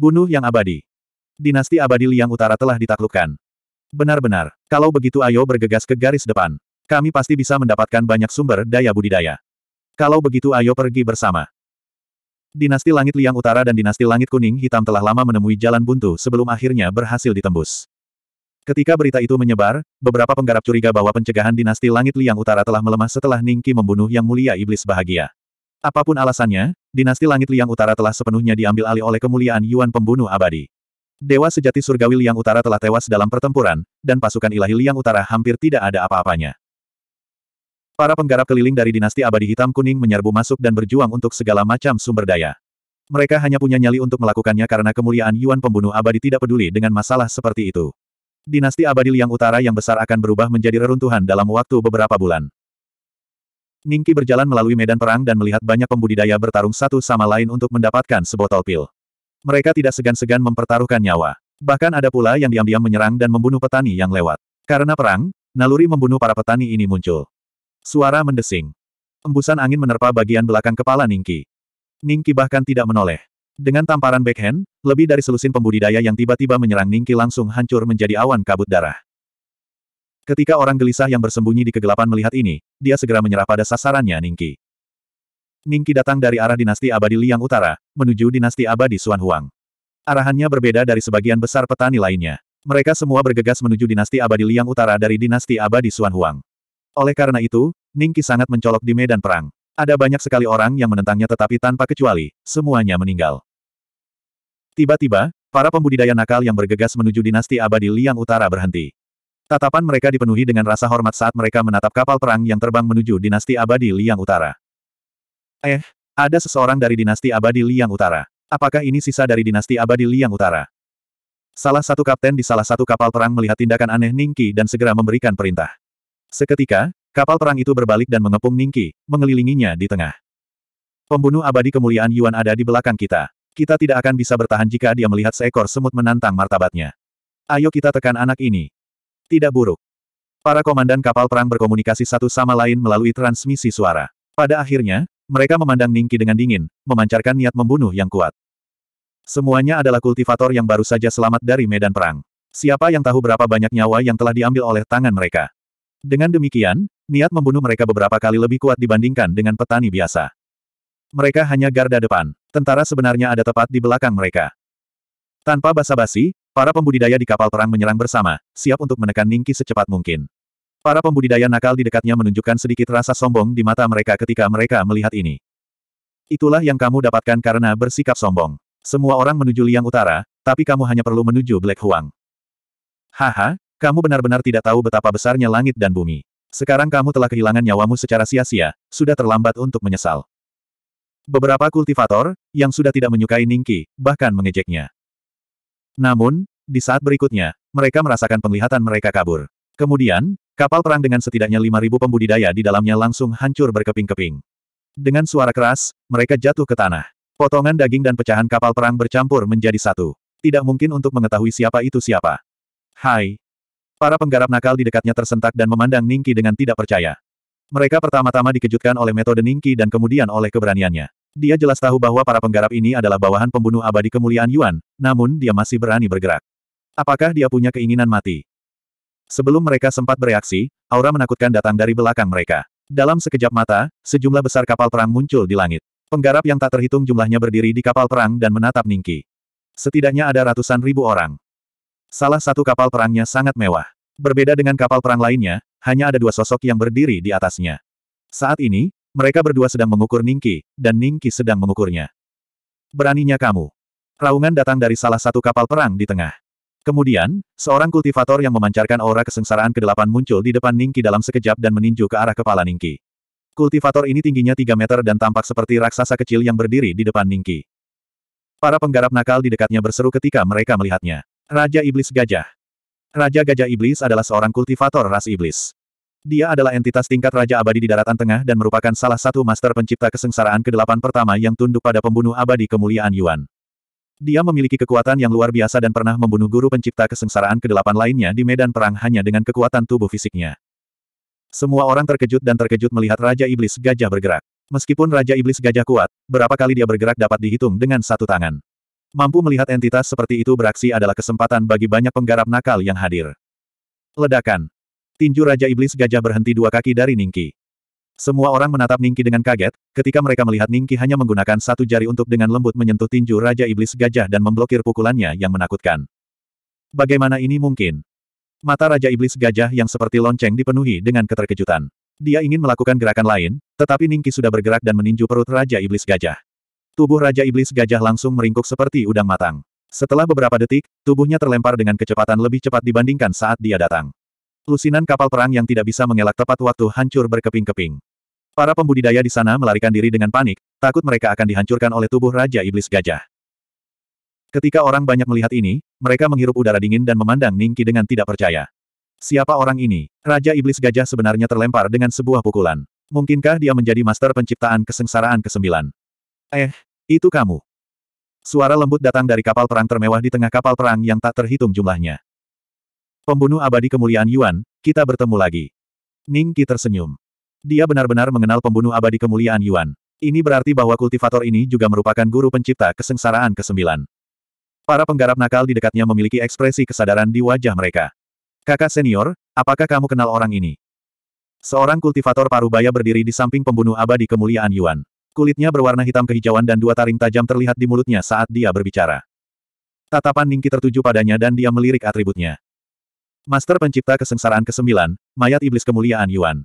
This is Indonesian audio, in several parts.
Bunuh yang abadi. Dinasti abadi Liang Utara telah ditaklukkan. Benar-benar, kalau begitu ayo bergegas ke garis depan. Kami pasti bisa mendapatkan banyak sumber daya budidaya. Kalau begitu ayo pergi bersama. Dinasti Langit Liang Utara dan Dinasti Langit Kuning Hitam telah lama menemui jalan buntu sebelum akhirnya berhasil ditembus. Ketika berita itu menyebar, beberapa penggarap curiga bahwa pencegahan dinasti Langit Liang Utara telah melemah setelah Ningki membunuh Yang Mulia Iblis Bahagia. Apapun alasannya, dinasti langit liang utara telah sepenuhnya diambil alih oleh kemuliaan Yuan pembunuh abadi. Dewa sejati surgawi liang utara telah tewas dalam pertempuran, dan pasukan ilahi liang utara hampir tidak ada apa-apanya. Para penggarap keliling dari dinasti abadi hitam kuning menyerbu masuk dan berjuang untuk segala macam sumber daya. Mereka hanya punya nyali untuk melakukannya karena kemuliaan Yuan pembunuh abadi tidak peduli dengan masalah seperti itu. Dinasti abadi liang utara yang besar akan berubah menjadi reruntuhan dalam waktu beberapa bulan. Ningki berjalan melalui medan perang dan melihat banyak pembudidaya bertarung satu sama lain untuk mendapatkan sebotol pil. Mereka tidak segan-segan mempertaruhkan nyawa. Bahkan ada pula yang diam-diam menyerang dan membunuh petani yang lewat. Karena perang, naluri membunuh para petani ini muncul. Suara mendesing. Embusan angin menerpa bagian belakang kepala Ningki. Ningki bahkan tidak menoleh. Dengan tamparan backhand, lebih dari selusin pembudidaya yang tiba-tiba menyerang Ningki langsung hancur menjadi awan kabut darah. Ketika orang gelisah yang bersembunyi di kegelapan melihat ini, dia segera menyerah pada sasarannya Ningki. Ningki datang dari arah dinasti abadi Liang Utara, menuju dinasti abadi Xuan Huang. Arahannya berbeda dari sebagian besar petani lainnya. Mereka semua bergegas menuju dinasti abadi Liang Utara dari dinasti abadi Xuan Huang. Oleh karena itu, Ningki sangat mencolok di medan perang. Ada banyak sekali orang yang menentangnya tetapi tanpa kecuali, semuanya meninggal. Tiba-tiba, para pembudidaya nakal yang bergegas menuju dinasti abadi Liang Utara berhenti. Tatapan mereka dipenuhi dengan rasa hormat saat mereka menatap kapal perang yang terbang menuju dinasti abadi Liang Utara. Eh, ada seseorang dari dinasti abadi Liang Utara. Apakah ini sisa dari dinasti abadi Liang Utara? Salah satu kapten di salah satu kapal perang melihat tindakan aneh Ningki dan segera memberikan perintah. Seketika, kapal perang itu berbalik dan mengepung Ningki, mengelilinginya di tengah. Pembunuh abadi kemuliaan Yuan ada di belakang kita. Kita tidak akan bisa bertahan jika dia melihat seekor semut menantang martabatnya. Ayo kita tekan anak ini. Tidak buruk. Para komandan kapal perang berkomunikasi satu sama lain melalui transmisi suara. Pada akhirnya, mereka memandang Ningki dengan dingin, memancarkan niat membunuh yang kuat. Semuanya adalah kultivator yang baru saja selamat dari medan perang. Siapa yang tahu berapa banyak nyawa yang telah diambil oleh tangan mereka. Dengan demikian, niat membunuh mereka beberapa kali lebih kuat dibandingkan dengan petani biasa. Mereka hanya garda depan. Tentara sebenarnya ada tepat di belakang mereka. Tanpa basa-basi, Para pembudidaya di kapal perang menyerang bersama, siap untuk menekan Ningki secepat mungkin. Para pembudidaya nakal di dekatnya menunjukkan sedikit rasa sombong di mata mereka ketika mereka melihat ini. Itulah yang kamu dapatkan karena bersikap sombong. Semua orang menuju liang utara, tapi kamu hanya perlu menuju Black Huang. Haha, kamu benar-benar tidak tahu betapa besarnya langit dan bumi. Sekarang kamu telah kehilangan nyawamu secara sia-sia, sudah terlambat untuk menyesal. Beberapa kultivator, yang sudah tidak menyukai Ningki, bahkan mengejeknya. Namun, di saat berikutnya, mereka merasakan penglihatan mereka kabur. Kemudian, kapal perang dengan setidaknya 5.000 pembudidaya di dalamnya langsung hancur berkeping-keping. Dengan suara keras, mereka jatuh ke tanah. Potongan daging dan pecahan kapal perang bercampur menjadi satu. Tidak mungkin untuk mengetahui siapa itu siapa. Hai. Para penggarap nakal di dekatnya tersentak dan memandang Ningki dengan tidak percaya. Mereka pertama-tama dikejutkan oleh metode Ningki dan kemudian oleh keberaniannya. Dia jelas tahu bahwa para penggarap ini adalah bawahan pembunuh abadi kemuliaan Yuan, namun dia masih berani bergerak. Apakah dia punya keinginan mati? Sebelum mereka sempat bereaksi, aura menakutkan datang dari belakang mereka. Dalam sekejap mata, sejumlah besar kapal perang muncul di langit. Penggarap yang tak terhitung jumlahnya berdiri di kapal perang dan menatap Ningki. Setidaknya ada ratusan ribu orang. Salah satu kapal perangnya sangat mewah. Berbeda dengan kapal perang lainnya, hanya ada dua sosok yang berdiri di atasnya. Saat ini, mereka berdua sedang mengukur Ningki, dan Ningki sedang mengukurnya. Beraninya kamu. Raungan datang dari salah satu kapal perang di tengah. Kemudian, seorang kultivator yang memancarkan aura kesengsaraan kedelapan muncul di depan Ningki dalam sekejap dan meninju ke arah kepala Ningki. Kultivator ini tingginya 3 meter dan tampak seperti raksasa kecil yang berdiri di depan Ningki. Para penggarap nakal di dekatnya berseru ketika mereka melihatnya. Raja Iblis Gajah Raja Gajah Iblis adalah seorang kultivator ras iblis. Dia adalah entitas tingkat Raja Abadi di Daratan Tengah dan merupakan salah satu master pencipta kesengsaraan ke-8 pertama yang tunduk pada pembunuh abadi kemuliaan Yuan. Dia memiliki kekuatan yang luar biasa dan pernah membunuh guru pencipta kesengsaraan ke-8 lainnya di medan perang hanya dengan kekuatan tubuh fisiknya. Semua orang terkejut dan terkejut melihat Raja Iblis Gajah bergerak. Meskipun Raja Iblis Gajah kuat, berapa kali dia bergerak dapat dihitung dengan satu tangan. Mampu melihat entitas seperti itu beraksi adalah kesempatan bagi banyak penggarap nakal yang hadir. Ledakan tinju Raja Iblis Gajah berhenti dua kaki dari Ningki. Semua orang menatap Ningki dengan kaget, ketika mereka melihat Ningki hanya menggunakan satu jari untuk dengan lembut menyentuh tinju Raja Iblis Gajah dan memblokir pukulannya yang menakutkan. Bagaimana ini mungkin? Mata Raja Iblis Gajah yang seperti lonceng dipenuhi dengan keterkejutan. Dia ingin melakukan gerakan lain, tetapi Ningki sudah bergerak dan meninju perut Raja Iblis Gajah. Tubuh Raja Iblis Gajah langsung meringkuk seperti udang matang. Setelah beberapa detik, tubuhnya terlempar dengan kecepatan lebih cepat dibandingkan saat dia datang. Lusinan kapal perang yang tidak bisa mengelak tepat waktu hancur berkeping-keping. Para pembudidaya di sana melarikan diri dengan panik, takut mereka akan dihancurkan oleh tubuh Raja Iblis Gajah. Ketika orang banyak melihat ini, mereka menghirup udara dingin dan memandang Ningki dengan tidak percaya. Siapa orang ini? Raja Iblis Gajah sebenarnya terlempar dengan sebuah pukulan. Mungkinkah dia menjadi master penciptaan kesengsaraan kesembilan? Eh, itu kamu. Suara lembut datang dari kapal perang termewah di tengah kapal perang yang tak terhitung jumlahnya. Pembunuh abadi kemuliaan Yuan, kita bertemu lagi. Ning Qi tersenyum. Dia benar-benar mengenal pembunuh abadi kemuliaan Yuan. Ini berarti bahwa kultivator ini juga merupakan guru pencipta kesengsaraan ke-9. Para penggarap nakal di dekatnya memiliki ekspresi kesadaran di wajah mereka. Kakak senior, apakah kamu kenal orang ini? Seorang kultivator parubaya berdiri di samping pembunuh abadi kemuliaan Yuan. Kulitnya berwarna hitam kehijauan dan dua taring tajam terlihat di mulutnya saat dia berbicara. Tatapan Ningki tertuju padanya dan dia melirik atributnya. Master Pencipta Kesengsaraan ke-9, Mayat Iblis Kemuliaan Yuan.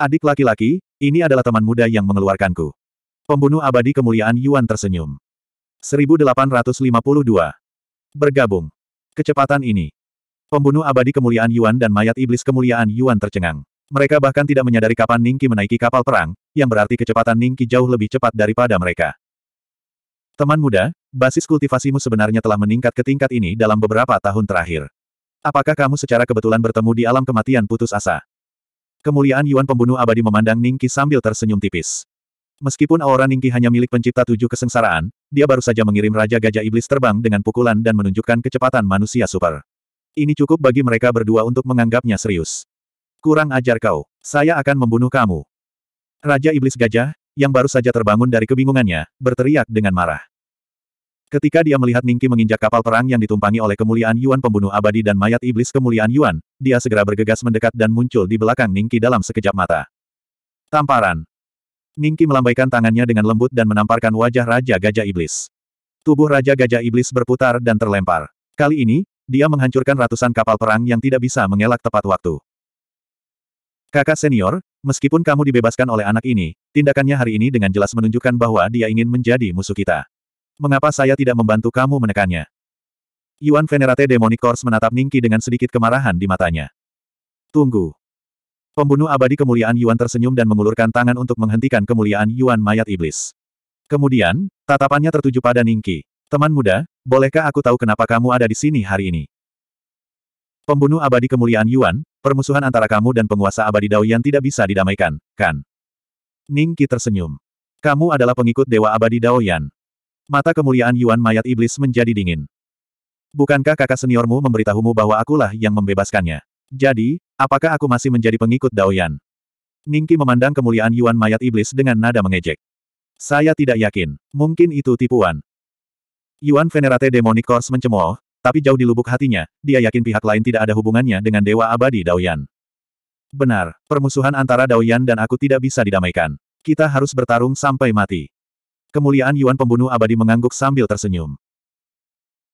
Adik laki-laki, ini adalah teman muda yang mengeluarkanku. Pembunuh abadi kemuliaan Yuan tersenyum. 1852. Bergabung. Kecepatan ini. Pembunuh abadi kemuliaan Yuan dan mayat iblis kemuliaan Yuan tercengang. Mereka bahkan tidak menyadari kapan Ningki menaiki kapal perang, yang berarti kecepatan Ningki jauh lebih cepat daripada mereka. Teman muda, basis kultivasimu sebenarnya telah meningkat ke tingkat ini dalam beberapa tahun terakhir. Apakah kamu secara kebetulan bertemu di alam kematian putus asa? Kemuliaan Yuan pembunuh abadi memandang Ningki sambil tersenyum tipis. Meskipun aura Ningki hanya milik pencipta tujuh kesengsaraan, dia baru saja mengirim Raja Gajah Iblis terbang dengan pukulan dan menunjukkan kecepatan manusia super. Ini cukup bagi mereka berdua untuk menganggapnya serius. Kurang ajar kau. Saya akan membunuh kamu. Raja Iblis Gajah, yang baru saja terbangun dari kebingungannya, berteriak dengan marah. Ketika dia melihat Ningki menginjak kapal perang yang ditumpangi oleh kemuliaan Yuan pembunuh abadi dan mayat iblis kemuliaan Yuan, dia segera bergegas mendekat dan muncul di belakang Ningki dalam sekejap mata. Tamparan. Ningki melambaikan tangannya dengan lembut dan menamparkan wajah Raja Gajah Iblis. Tubuh Raja Gajah Iblis berputar dan terlempar. Kali ini, dia menghancurkan ratusan kapal perang yang tidak bisa mengelak tepat waktu. Kakak senior, meskipun kamu dibebaskan oleh anak ini, tindakannya hari ini dengan jelas menunjukkan bahwa dia ingin menjadi musuh kita. Mengapa saya tidak membantu kamu menekannya? Yuan Venerate Demonic Course menatap Ningki dengan sedikit kemarahan di matanya. Tunggu. Pembunuh abadi kemuliaan Yuan tersenyum dan mengulurkan tangan untuk menghentikan kemuliaan Yuan mayat iblis. Kemudian, tatapannya tertuju pada Ningki. Teman muda, bolehkah aku tahu kenapa kamu ada di sini hari ini? Pembunuh abadi kemuliaan Yuan, permusuhan antara kamu dan penguasa abadi Daoyan tidak bisa didamaikan, kan? Ningki tersenyum. Kamu adalah pengikut Dewa Abadi Daoyan. Mata kemuliaan Yuan mayat iblis menjadi dingin. Bukankah kakak seniormu memberitahumu bahwa akulah yang membebaskannya? Jadi, apakah aku masih menjadi pengikut Daoyan? Ningki memandang kemuliaan Yuan mayat iblis dengan nada mengejek. Saya tidak yakin. Mungkin itu tipuan. Yuan Venerate Demonic Course mencemooh, tapi jauh di lubuk hatinya, dia yakin pihak lain tidak ada hubungannya dengan Dewa Abadi Daoyan. Benar, permusuhan antara Daoyan dan aku tidak bisa didamaikan. Kita harus bertarung sampai mati. Kemuliaan Yuan pembunuh abadi mengangguk sambil tersenyum.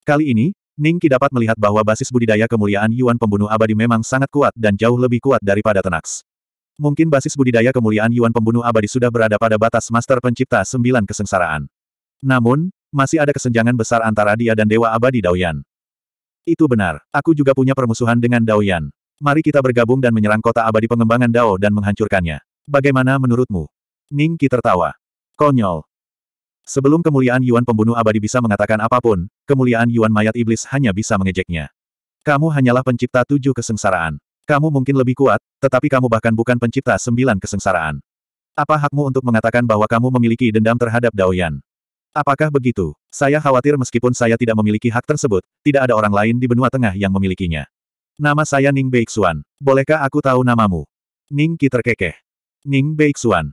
Kali ini, Ningki dapat melihat bahwa basis budidaya kemuliaan Yuan pembunuh abadi memang sangat kuat dan jauh lebih kuat daripada Tenax. Mungkin basis budidaya kemuliaan Yuan Pembunuh Abadi sudah berada pada batas Master Pencipta Sembilan Kesengsaraan. Namun, masih ada kesenjangan besar antara dia dan Dewa Abadi Daoyan. Itu benar, aku juga punya permusuhan dengan Daoyan. Mari kita bergabung dan menyerang kota abadi pengembangan Dao dan menghancurkannya. Bagaimana menurutmu? Ningki tertawa. Konyol, Sebelum kemuliaan Yuan pembunuh abadi bisa mengatakan apapun, kemuliaan Yuan mayat iblis hanya bisa mengejeknya. Kamu hanyalah pencipta tujuh kesengsaraan. Kamu mungkin lebih kuat, tetapi kamu bahkan bukan pencipta sembilan kesengsaraan. Apa hakmu untuk mengatakan bahwa kamu memiliki dendam terhadap Daoyan? Apakah begitu? Saya khawatir meskipun saya tidak memiliki hak tersebut, tidak ada orang lain di benua tengah yang memilikinya. Nama saya Ning Beixuan. Bolehkah aku tahu namamu? Ning Ki terkekeh. Ning Beixuan.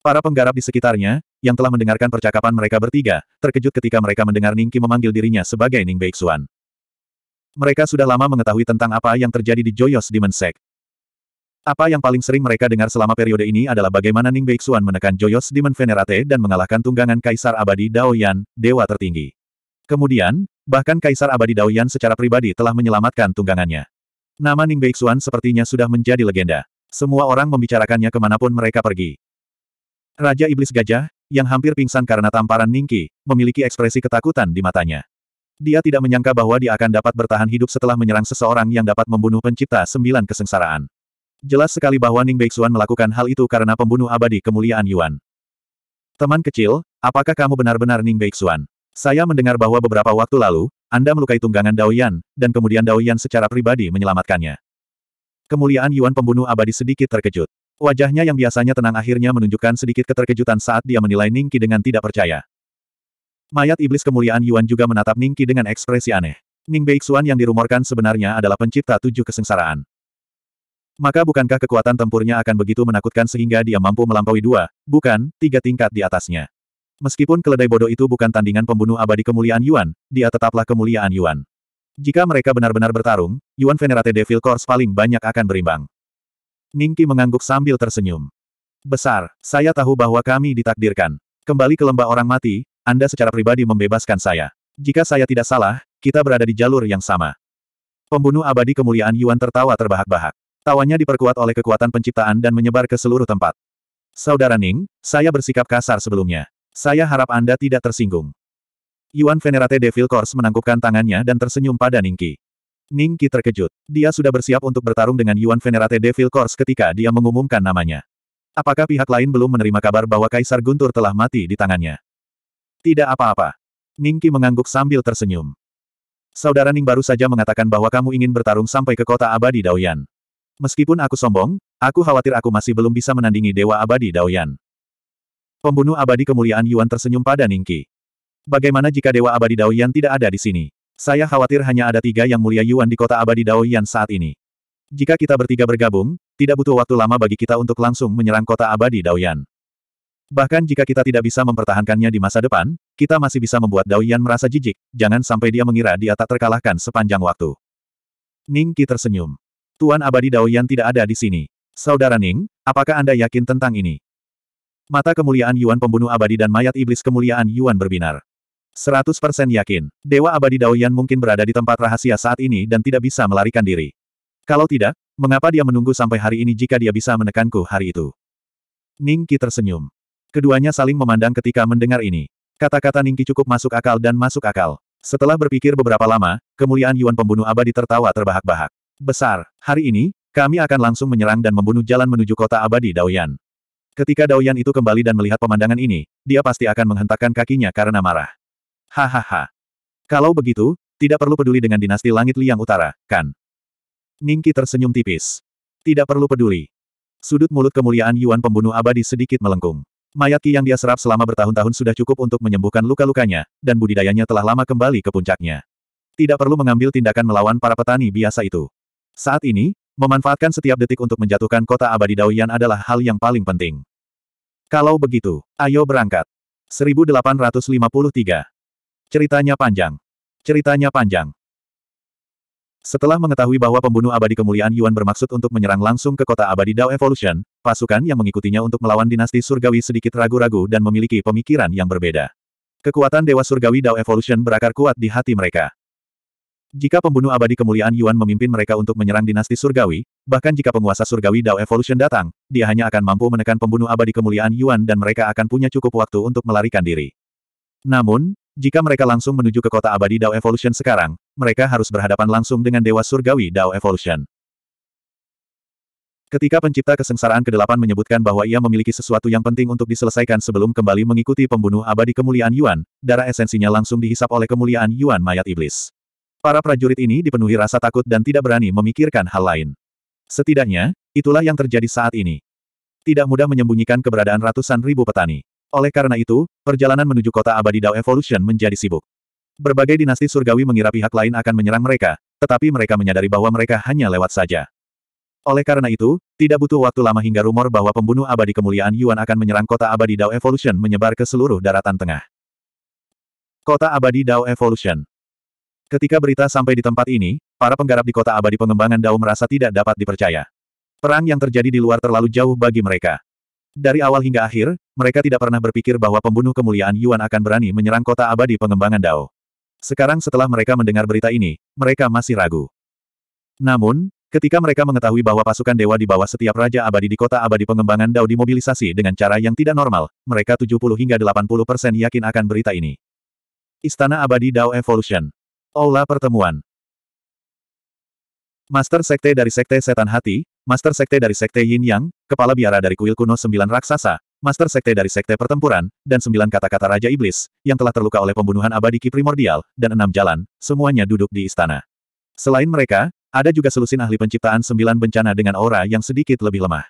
Para penggarap di sekitarnya, yang telah mendengarkan percakapan mereka bertiga, terkejut ketika mereka mendengar Ningki memanggil dirinya sebagai Ning Beixuan. Mereka sudah lama mengetahui tentang apa yang terjadi di Joyous Demon Sect. Apa yang paling sering mereka dengar selama periode ini adalah bagaimana Ning Beixuan menekan Joyous Demon Venerate dan mengalahkan tunggangan Kaisar Abadi Daoyan, Dewa Tertinggi. Kemudian, bahkan Kaisar Abadi Daoyan secara pribadi telah menyelamatkan tunggangannya. Nama Ning Beixuan sepertinya sudah menjadi legenda. Semua orang membicarakannya kemanapun mereka pergi. Raja Iblis Gajah, yang hampir pingsan karena tamparan Ningki, memiliki ekspresi ketakutan di matanya. Dia tidak menyangka bahwa dia akan dapat bertahan hidup setelah menyerang seseorang yang dapat membunuh pencipta sembilan kesengsaraan. Jelas sekali bahwa Ning Beixuan melakukan hal itu karena pembunuh abadi kemuliaan Yuan. Teman kecil, apakah kamu benar-benar Ning Beixuan? Saya mendengar bahwa beberapa waktu lalu, Anda melukai tunggangan Dao Yan, dan kemudian Dao Yan secara pribadi menyelamatkannya. Kemuliaan Yuan pembunuh abadi sedikit terkejut. Wajahnya yang biasanya tenang akhirnya menunjukkan sedikit keterkejutan saat dia menilai Ningki dengan tidak percaya. Mayat iblis kemuliaan Yuan juga menatap Ningki dengan ekspresi aneh. Ning Beixuan yang dirumorkan sebenarnya adalah pencipta tujuh kesengsaraan. Maka bukankah kekuatan tempurnya akan begitu menakutkan sehingga dia mampu melampaui dua, bukan, tiga tingkat di atasnya. Meskipun keledai bodoh itu bukan tandingan pembunuh abadi kemuliaan Yuan, dia tetaplah kemuliaan Yuan. Jika mereka benar-benar bertarung, Yuan Venerate Devil Corps paling banyak akan berimbang. Ningki mengangguk sambil tersenyum. Besar, saya tahu bahwa kami ditakdirkan. Kembali ke lembah orang mati, Anda secara pribadi membebaskan saya. Jika saya tidak salah, kita berada di jalur yang sama. Pembunuh abadi kemuliaan Yuan tertawa terbahak-bahak. Tawanya diperkuat oleh kekuatan penciptaan dan menyebar ke seluruh tempat. Saudara Ning, saya bersikap kasar sebelumnya. Saya harap Anda tidak tersinggung. Yuan Venerate Devil Course menangkupkan tangannya dan tersenyum pada Ningki. Ning Qi terkejut. Dia sudah bersiap untuk bertarung dengan Yuan Venerate Devil Course ketika dia mengumumkan namanya. Apakah pihak lain belum menerima kabar bahwa Kaisar Guntur telah mati di tangannya? Tidak apa-apa. Ning Qi mengangguk sambil tersenyum. Saudara Ning baru saja mengatakan bahwa kamu ingin bertarung sampai ke kota abadi Daoyan. Meskipun aku sombong, aku khawatir aku masih belum bisa menandingi Dewa Abadi Daoyan. Pembunuh abadi kemuliaan Yuan tersenyum pada Ningki. Bagaimana jika Dewa Abadi Daoyan tidak ada di sini? Saya khawatir hanya ada tiga yang mulia Yuan di kota abadi Daoyan saat ini. Jika kita bertiga bergabung, tidak butuh waktu lama bagi kita untuk langsung menyerang kota abadi Daoyan. Bahkan jika kita tidak bisa mempertahankannya di masa depan, kita masih bisa membuat Daoyan merasa jijik, jangan sampai dia mengira dia tak terkalahkan sepanjang waktu. Ning Qi tersenyum. Tuan abadi Daoyan tidak ada di sini. Saudara Ning, apakah Anda yakin tentang ini? Mata kemuliaan Yuan pembunuh abadi dan mayat iblis kemuliaan Yuan berbinar. 100% yakin, Dewa Abadi Daoyan mungkin berada di tempat rahasia saat ini dan tidak bisa melarikan diri. Kalau tidak, mengapa dia menunggu sampai hari ini jika dia bisa menekanku hari itu? Ning Qi tersenyum. Keduanya saling memandang ketika mendengar ini. Kata-kata Ning Qi cukup masuk akal dan masuk akal. Setelah berpikir beberapa lama, kemuliaan Yuan pembunuh abadi tertawa terbahak-bahak. Besar, hari ini, kami akan langsung menyerang dan membunuh jalan menuju kota abadi Daoyan. Ketika Daoyan itu kembali dan melihat pemandangan ini, dia pasti akan menghentakkan kakinya karena marah. Hahaha. Kalau begitu, tidak perlu peduli dengan dinasti langit liang utara, kan? Ningki tersenyum tipis. Tidak perlu peduli. Sudut mulut kemuliaan Yuan pembunuh abadi sedikit melengkung. Mayat Ki yang dia serap selama bertahun-tahun sudah cukup untuk menyembuhkan luka-lukanya, dan budidayanya telah lama kembali ke puncaknya. Tidak perlu mengambil tindakan melawan para petani biasa itu. Saat ini, memanfaatkan setiap detik untuk menjatuhkan kota abadi Daoyan adalah hal yang paling penting. Kalau begitu, ayo berangkat. 1853 Ceritanya panjang. Ceritanya panjang. Setelah mengetahui bahwa pembunuh abadi kemuliaan Yuan bermaksud untuk menyerang langsung ke kota abadi Dao Evolution, pasukan yang mengikutinya untuk melawan dinasti surgawi sedikit ragu-ragu dan memiliki pemikiran yang berbeda. Kekuatan Dewa Surgawi Dao Evolution berakar kuat di hati mereka. Jika pembunuh abadi kemuliaan Yuan memimpin mereka untuk menyerang dinasti surgawi, bahkan jika penguasa surgawi Dao Evolution datang, dia hanya akan mampu menekan pembunuh abadi kemuliaan Yuan dan mereka akan punya cukup waktu untuk melarikan diri. Namun, jika mereka langsung menuju ke kota abadi Dao Evolution sekarang, mereka harus berhadapan langsung dengan Dewa Surgawi Dao Evolution. Ketika pencipta kesengsaraan ke-8 menyebutkan bahwa ia memiliki sesuatu yang penting untuk diselesaikan sebelum kembali mengikuti pembunuh abadi kemuliaan Yuan, darah esensinya langsung dihisap oleh kemuliaan Yuan mayat iblis. Para prajurit ini dipenuhi rasa takut dan tidak berani memikirkan hal lain. Setidaknya, itulah yang terjadi saat ini. Tidak mudah menyembunyikan keberadaan ratusan ribu petani. Oleh karena itu, perjalanan menuju kota abadi Dao Evolution menjadi sibuk. Berbagai dinasti surgawi mengira pihak lain akan menyerang mereka, tetapi mereka menyadari bahwa mereka hanya lewat saja. Oleh karena itu, tidak butuh waktu lama hingga rumor bahwa pembunuh abadi kemuliaan Yuan akan menyerang kota abadi Dao Evolution menyebar ke seluruh daratan tengah. Kota abadi Dao Evolution Ketika berita sampai di tempat ini, para penggarap di kota abadi pengembangan Dao merasa tidak dapat dipercaya. Perang yang terjadi di luar terlalu jauh bagi mereka. Dari awal hingga akhir, mereka tidak pernah berpikir bahwa pembunuh kemuliaan Yuan akan berani menyerang kota abadi pengembangan Dao. Sekarang setelah mereka mendengar berita ini, mereka masih ragu. Namun, ketika mereka mengetahui bahwa pasukan dewa di bawah setiap raja abadi di kota abadi pengembangan Dao dimobilisasi dengan cara yang tidak normal, mereka 70 hingga 80 persen yakin akan berita ini. Istana Abadi Dao Evolution Aula Pertemuan Master Sekte dari Sekte Setan Hati, Master Sekte dari Sekte Yin Yang, Kepala Biara dari Kuil Kuno Sembilan Raksasa, Master Sekte dari Sekte Pertempuran, dan Sembilan Kata-Kata Raja Iblis, yang telah terluka oleh pembunuhan abadi Ki Primordial, dan Enam Jalan, semuanya duduk di istana. Selain mereka, ada juga selusin ahli penciptaan Sembilan Bencana dengan aura yang sedikit lebih lemah.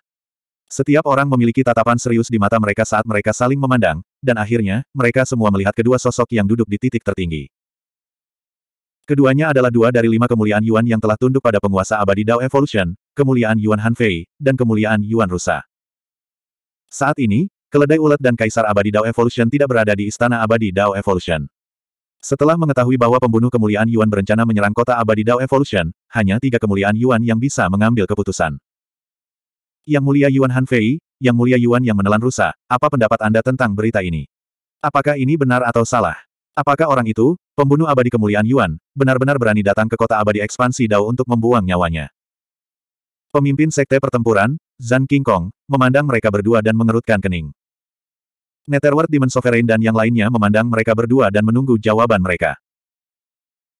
Setiap orang memiliki tatapan serius di mata mereka saat mereka saling memandang, dan akhirnya, mereka semua melihat kedua sosok yang duduk di titik tertinggi. Keduanya adalah dua dari lima kemuliaan Yuan yang telah tunduk pada penguasa abadi Dao Evolution, kemuliaan Yuan Hanfei, dan kemuliaan Yuan Rusa. Saat ini, keledai Ulat dan Kaisar Abadi Dao Evolution tidak berada di Istana Abadi Dao Evolution. Setelah mengetahui bahwa pembunuh kemuliaan Yuan berencana menyerang kota Abadi Dao Evolution, hanya tiga kemuliaan Yuan yang bisa mengambil keputusan. Yang mulia Yuan Hanfei, yang mulia Yuan yang menelan rusa, apa pendapat Anda tentang berita ini? Apakah ini benar atau salah? Apakah orang itu, pembunuh abadi kemuliaan Yuan, benar-benar berani datang ke kota abadi ekspansi Dao untuk membuang nyawanya? Pemimpin sekte pertempuran, Zan King Kong, memandang mereka berdua dan mengerutkan kening. Netherworld Demon Sovereign dan yang lainnya memandang mereka berdua dan menunggu jawaban mereka.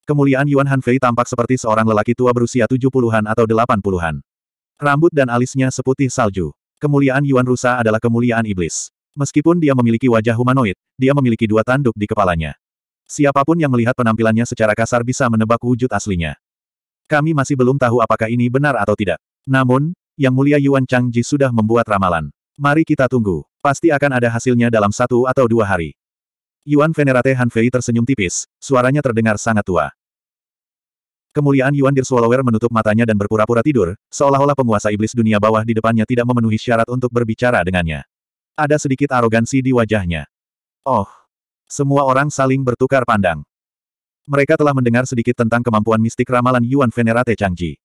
Kemuliaan Yuan Hanfei tampak seperti seorang lelaki tua berusia 70-an atau 80-an. Rambut dan alisnya seputih salju. Kemuliaan Yuan Rusa adalah kemuliaan iblis. Meskipun dia memiliki wajah humanoid, dia memiliki dua tanduk di kepalanya. Siapapun yang melihat penampilannya secara kasar bisa menebak wujud aslinya. Kami masih belum tahu apakah ini benar atau tidak. Namun, Yang Mulia Yuan Changji sudah membuat ramalan. Mari kita tunggu. Pasti akan ada hasilnya dalam satu atau dua hari. Yuan Venerate Hanfei tersenyum tipis, suaranya terdengar sangat tua. Kemuliaan Yuan Dirswallower menutup matanya dan berpura-pura tidur, seolah-olah penguasa iblis dunia bawah di depannya tidak memenuhi syarat untuk berbicara dengannya. Ada sedikit arogansi di wajahnya. Oh, semua orang saling bertukar pandang. Mereka telah mendengar sedikit tentang kemampuan mistik ramalan Yuan Venerate Changji.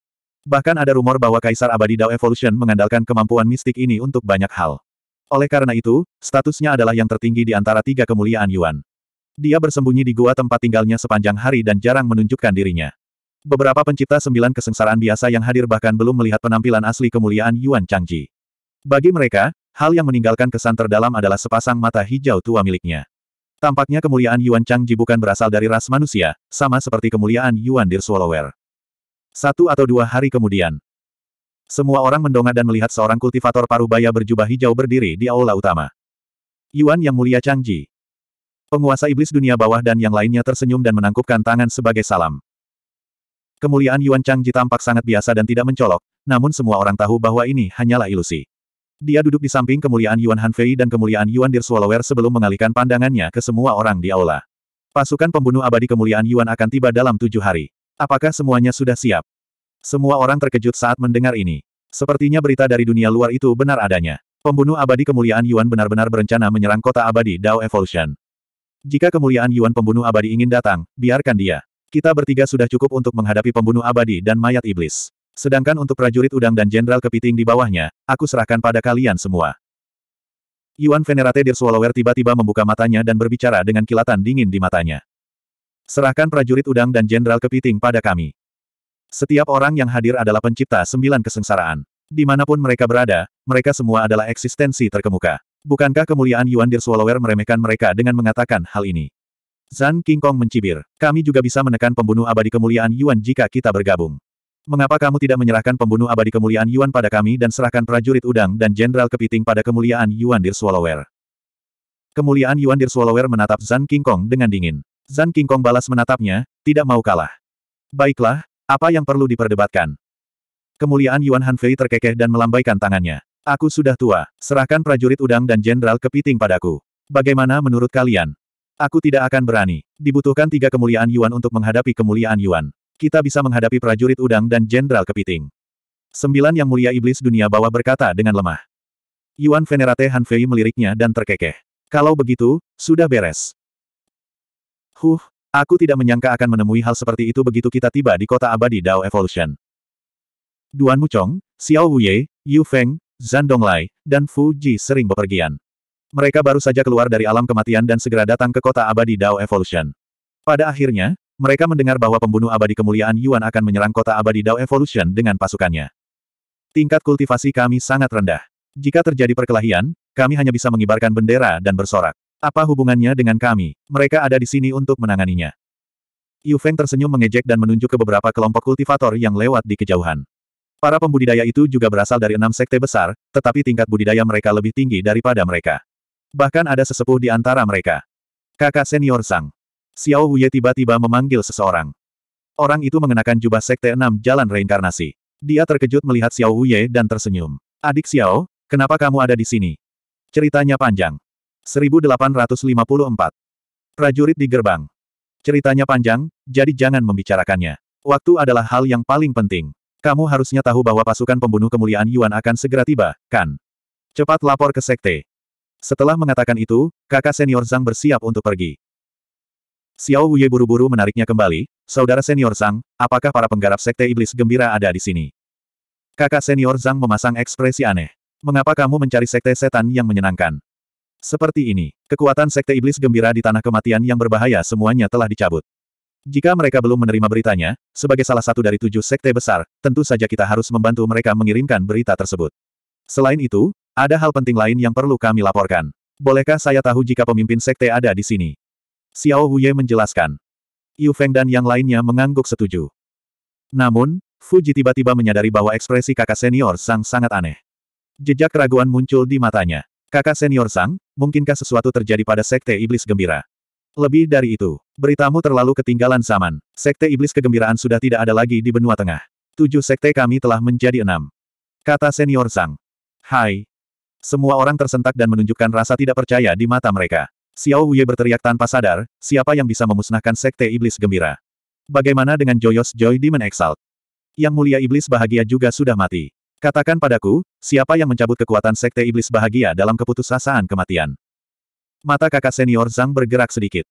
Bahkan ada rumor bahwa Kaisar Abadi Dao Evolution mengandalkan kemampuan mistik ini untuk banyak hal. Oleh karena itu, statusnya adalah yang tertinggi di antara tiga kemuliaan Yuan. Dia bersembunyi di gua tempat tinggalnya sepanjang hari dan jarang menunjukkan dirinya. Beberapa pencipta sembilan kesengsaraan biasa yang hadir bahkan belum melihat penampilan asli kemuliaan Yuan Changji. Bagi mereka, hal yang meninggalkan kesan terdalam adalah sepasang mata hijau tua miliknya. Tampaknya kemuliaan Yuan Changji bukan berasal dari ras manusia, sama seperti kemuliaan Yuan Dir Swallower. Satu atau dua hari kemudian, semua orang mendongak dan melihat seorang kultivator baya berjubah hijau berdiri di aula utama. Yuan Yang Mulia Changji. Penguasa iblis dunia bawah dan yang lainnya tersenyum dan menangkupkan tangan sebagai salam. Kemuliaan Yuan Changji tampak sangat biasa dan tidak mencolok, namun semua orang tahu bahwa ini hanyalah ilusi. Dia duduk di samping kemuliaan Yuan Hanfei dan kemuliaan Yuan Dir sebelum mengalihkan pandangannya ke semua orang di aula. Pasukan pembunuh abadi kemuliaan Yuan akan tiba dalam tujuh hari. Apakah semuanya sudah siap? Semua orang terkejut saat mendengar ini. Sepertinya berita dari dunia luar itu benar adanya. Pembunuh abadi kemuliaan Yuan benar-benar berencana menyerang kota abadi Dao Evolution. Jika kemuliaan Yuan pembunuh abadi ingin datang, biarkan dia. Kita bertiga sudah cukup untuk menghadapi pembunuh abadi dan mayat iblis. Sedangkan untuk prajurit udang dan jenderal kepiting di bawahnya, aku serahkan pada kalian semua. Yuan Venerate Dir Swallower tiba-tiba membuka matanya dan berbicara dengan kilatan dingin di matanya. Serahkan prajurit udang dan jenderal kepiting pada kami. Setiap orang yang hadir adalah pencipta sembilan kesengsaraan. Dimanapun mereka berada, mereka semua adalah eksistensi terkemuka. Bukankah kemuliaan Yuan Dirswalower meremehkan mereka dengan mengatakan hal ini? Zan King Kong mencibir. Kami juga bisa menekan pembunuh abadi kemuliaan Yuan jika kita bergabung. Mengapa kamu tidak menyerahkan pembunuh abadi kemuliaan Yuan pada kami dan serahkan prajurit udang dan jenderal kepiting pada kemuliaan Yuan Dir Swallower? Kemuliaan Yuan Dir Swallower menatap Zan King Kong dengan dingin. Zan King Kong balas menatapnya, tidak mau kalah. Baiklah, apa yang perlu diperdebatkan? Kemuliaan Yuan Hanfei terkekeh dan melambaikan tangannya. Aku sudah tua, serahkan prajurit udang dan jenderal kepiting padaku. Bagaimana menurut kalian? Aku tidak akan berani. Dibutuhkan tiga kemuliaan Yuan untuk menghadapi kemuliaan Yuan kita bisa menghadapi prajurit udang dan jenderal kepiting. Sembilan yang mulia iblis dunia bawah berkata dengan lemah. Yuan Venerate Han Fei meliriknya dan terkekeh. Kalau begitu, sudah beres. Huh, aku tidak menyangka akan menemui hal seperti itu begitu kita tiba di kota abadi Dao Evolution. Duan Muchong, Xiao Wuye, Yu Feng, Zan Donglai, dan Fu Ji sering bepergian. Mereka baru saja keluar dari alam kematian dan segera datang ke kota abadi Dao Evolution. Pada akhirnya, mereka mendengar bahwa pembunuh abadi kemuliaan Yuan akan menyerang kota abadi Dao Evolution dengan pasukannya. Tingkat kultivasi kami sangat rendah. Jika terjadi perkelahian, kami hanya bisa mengibarkan bendera dan bersorak. Apa hubungannya dengan kami? Mereka ada di sini untuk menanganinya. Yu Feng tersenyum mengejek dan menunjuk ke beberapa kelompok kultivator yang lewat di kejauhan. Para pembudidaya itu juga berasal dari enam sekte besar, tetapi tingkat budidaya mereka lebih tinggi daripada mereka. Bahkan ada sesepuh di antara mereka. Kakak senior Sang. Xiao Huye tiba-tiba memanggil seseorang. Orang itu mengenakan jubah Sekte Enam Jalan Reinkarnasi. Dia terkejut melihat Xiao Huye dan tersenyum. Adik Xiao, kenapa kamu ada di sini? Ceritanya panjang. 1854. Prajurit di gerbang. Ceritanya panjang, jadi jangan membicarakannya. Waktu adalah hal yang paling penting. Kamu harusnya tahu bahwa pasukan pembunuh kemuliaan Yuan akan segera tiba, kan? Cepat lapor ke sekte. Setelah mengatakan itu, kakak senior Zhang bersiap untuk pergi. Xiao Wuye buru-buru menariknya kembali, Saudara senior Zhang, apakah para penggarap sekte iblis gembira ada di sini? Kakak senior Zhang memasang ekspresi aneh. Mengapa kamu mencari sekte setan yang menyenangkan? Seperti ini, kekuatan sekte iblis gembira di tanah kematian yang berbahaya semuanya telah dicabut. Jika mereka belum menerima beritanya, sebagai salah satu dari tujuh sekte besar, tentu saja kita harus membantu mereka mengirimkan berita tersebut. Selain itu, ada hal penting lain yang perlu kami laporkan. Bolehkah saya tahu jika pemimpin sekte ada di sini? Xiao Huye menjelaskan. Yu Feng dan yang lainnya mengangguk setuju. Namun, Fuji tiba-tiba menyadari bahwa ekspresi kakak senior Sang sangat aneh. Jejak keraguan muncul di matanya. Kakak senior Sang, mungkinkah sesuatu terjadi pada Sekte Iblis Gembira? Lebih dari itu, beritamu terlalu ketinggalan zaman. Sekte Iblis Kegembiraan sudah tidak ada lagi di benua tengah. Tujuh sekte kami telah menjadi enam. Kata senior Sang. Hai. Semua orang tersentak dan menunjukkan rasa tidak percaya di mata mereka. Xiao Huye berteriak tanpa sadar, siapa yang bisa memusnahkan Sekte Iblis Gembira? Bagaimana dengan Joyos Joy Demon Exalt? Yang mulia Iblis Bahagia juga sudah mati. Katakan padaku, siapa yang mencabut kekuatan Sekte Iblis Bahagia dalam keputusasaan kematian? Mata kakak senior Zhang bergerak sedikit.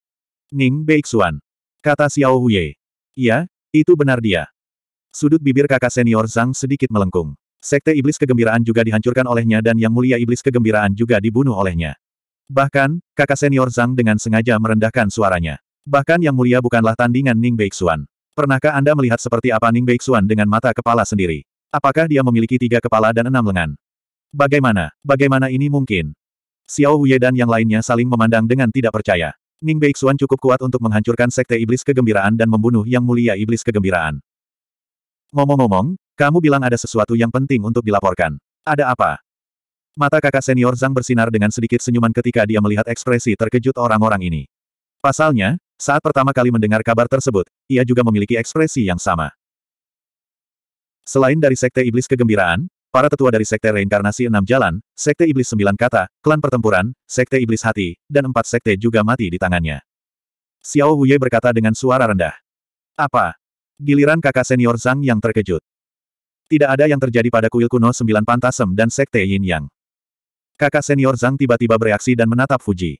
Ning Beixuan. Kata Xiao Huye. Iya, itu benar dia. Sudut bibir kakak senior Zhang sedikit melengkung. Sekte Iblis Kegembiraan juga dihancurkan olehnya dan Yang Mulia Iblis Kegembiraan juga dibunuh olehnya. Bahkan, kakak senior Zhang dengan sengaja merendahkan suaranya. Bahkan yang mulia bukanlah tandingan Ning Beixuan. Pernahkah Anda melihat seperti apa Ning Beixuan dengan mata kepala sendiri? Apakah dia memiliki tiga kepala dan enam lengan? Bagaimana, bagaimana ini mungkin? Xiao Wei dan yang lainnya saling memandang dengan tidak percaya. Ning Beixuan cukup kuat untuk menghancurkan sekte iblis kegembiraan dan membunuh yang mulia iblis kegembiraan. Ngomong-ngomong, kamu bilang ada sesuatu yang penting untuk dilaporkan. Ada apa? Mata kakak senior Zhang bersinar dengan sedikit senyuman ketika dia melihat ekspresi terkejut orang-orang ini. Pasalnya, saat pertama kali mendengar kabar tersebut, ia juga memiliki ekspresi yang sama. Selain dari Sekte Iblis Kegembiraan, para tetua dari Sekte Reinkarnasi Enam Jalan, Sekte Iblis Sembilan Kata, Klan Pertempuran, Sekte Iblis Hati, dan empat Sekte juga mati di tangannya. Xiao Huye berkata dengan suara rendah. Apa? Giliran kakak senior Zhang yang terkejut. Tidak ada yang terjadi pada kuil kuno Sembilan Pantasem dan Sekte Yin Yang. Kakak senior Zhang tiba-tiba bereaksi dan menatap Fuji.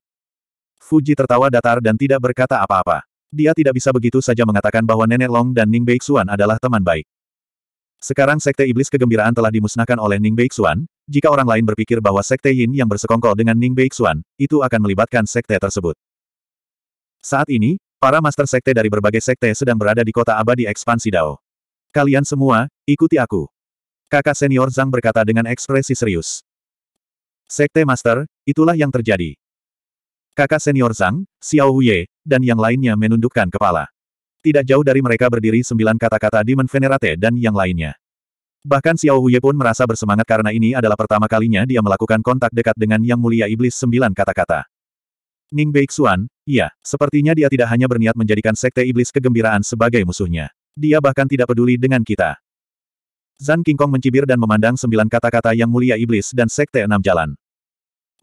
Fuji tertawa datar dan tidak berkata apa-apa. Dia tidak bisa begitu saja mengatakan bahwa Nenek Long dan Ning Beixuan adalah teman baik. Sekarang Sekte Iblis Kegembiraan telah dimusnahkan oleh Ning Beixuan, jika orang lain berpikir bahwa Sekte Yin yang bersekongkol dengan Ning Beixuan, itu akan melibatkan Sekte tersebut. Saat ini, para Master Sekte dari berbagai Sekte sedang berada di kota abadi ekspansi Dao. Kalian semua, ikuti aku. Kakak senior Zhang berkata dengan ekspresi serius. Sekte Master, itulah yang terjadi. Kakak senior Zhang, Xiao Huye, dan yang lainnya menundukkan kepala. Tidak jauh dari mereka berdiri sembilan kata-kata Demon Venerate dan yang lainnya. Bahkan Xiao Huye pun merasa bersemangat karena ini adalah pertama kalinya dia melakukan kontak dekat dengan Yang Mulia Iblis sembilan kata-kata. Ning Beixuan, iya, sepertinya dia tidak hanya berniat menjadikan Sekte Iblis kegembiraan sebagai musuhnya. Dia bahkan tidak peduli dengan kita. Zan King Kong mencibir dan memandang sembilan kata-kata yang mulia iblis dan sekte enam jalan.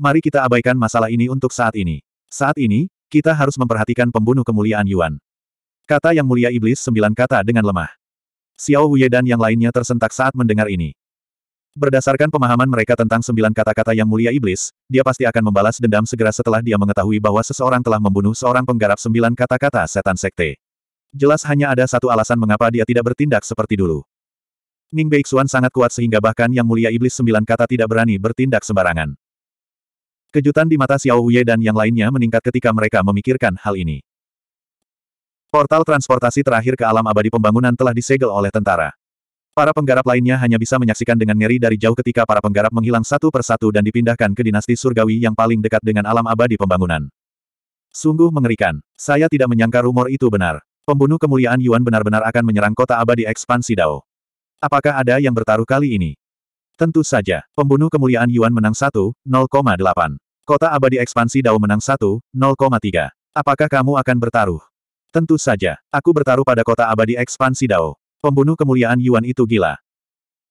Mari kita abaikan masalah ini untuk saat ini. Saat ini, kita harus memperhatikan pembunuh kemuliaan Yuan. Kata yang mulia iblis sembilan kata dengan lemah. Xiao Huye dan yang lainnya tersentak saat mendengar ini. Berdasarkan pemahaman mereka tentang sembilan kata-kata yang mulia iblis, dia pasti akan membalas dendam segera setelah dia mengetahui bahwa seseorang telah membunuh seorang penggarap sembilan kata-kata setan sekte. Jelas hanya ada satu alasan mengapa dia tidak bertindak seperti dulu. Ning Beixuan sangat kuat sehingga bahkan Yang Mulia Iblis Sembilan Kata tidak berani bertindak sembarangan. Kejutan di mata Xiao Yue dan yang lainnya meningkat ketika mereka memikirkan hal ini. Portal transportasi terakhir ke alam abadi pembangunan telah disegel oleh tentara. Para penggarap lainnya hanya bisa menyaksikan dengan ngeri dari jauh ketika para penggarap menghilang satu persatu dan dipindahkan ke dinasti surgawi yang paling dekat dengan alam abadi pembangunan. Sungguh mengerikan. Saya tidak menyangka rumor itu benar. Pembunuh kemuliaan Yuan benar-benar akan menyerang kota abadi ekspansi Dao. Apakah ada yang bertaruh kali ini? Tentu saja, pembunuh kemuliaan Yuan menang 1, 0,8. Kota abadi ekspansi Dao menang 1, 0,3. Apakah kamu akan bertaruh? Tentu saja, aku bertaruh pada kota abadi ekspansi Dao. Pembunuh kemuliaan Yuan itu gila.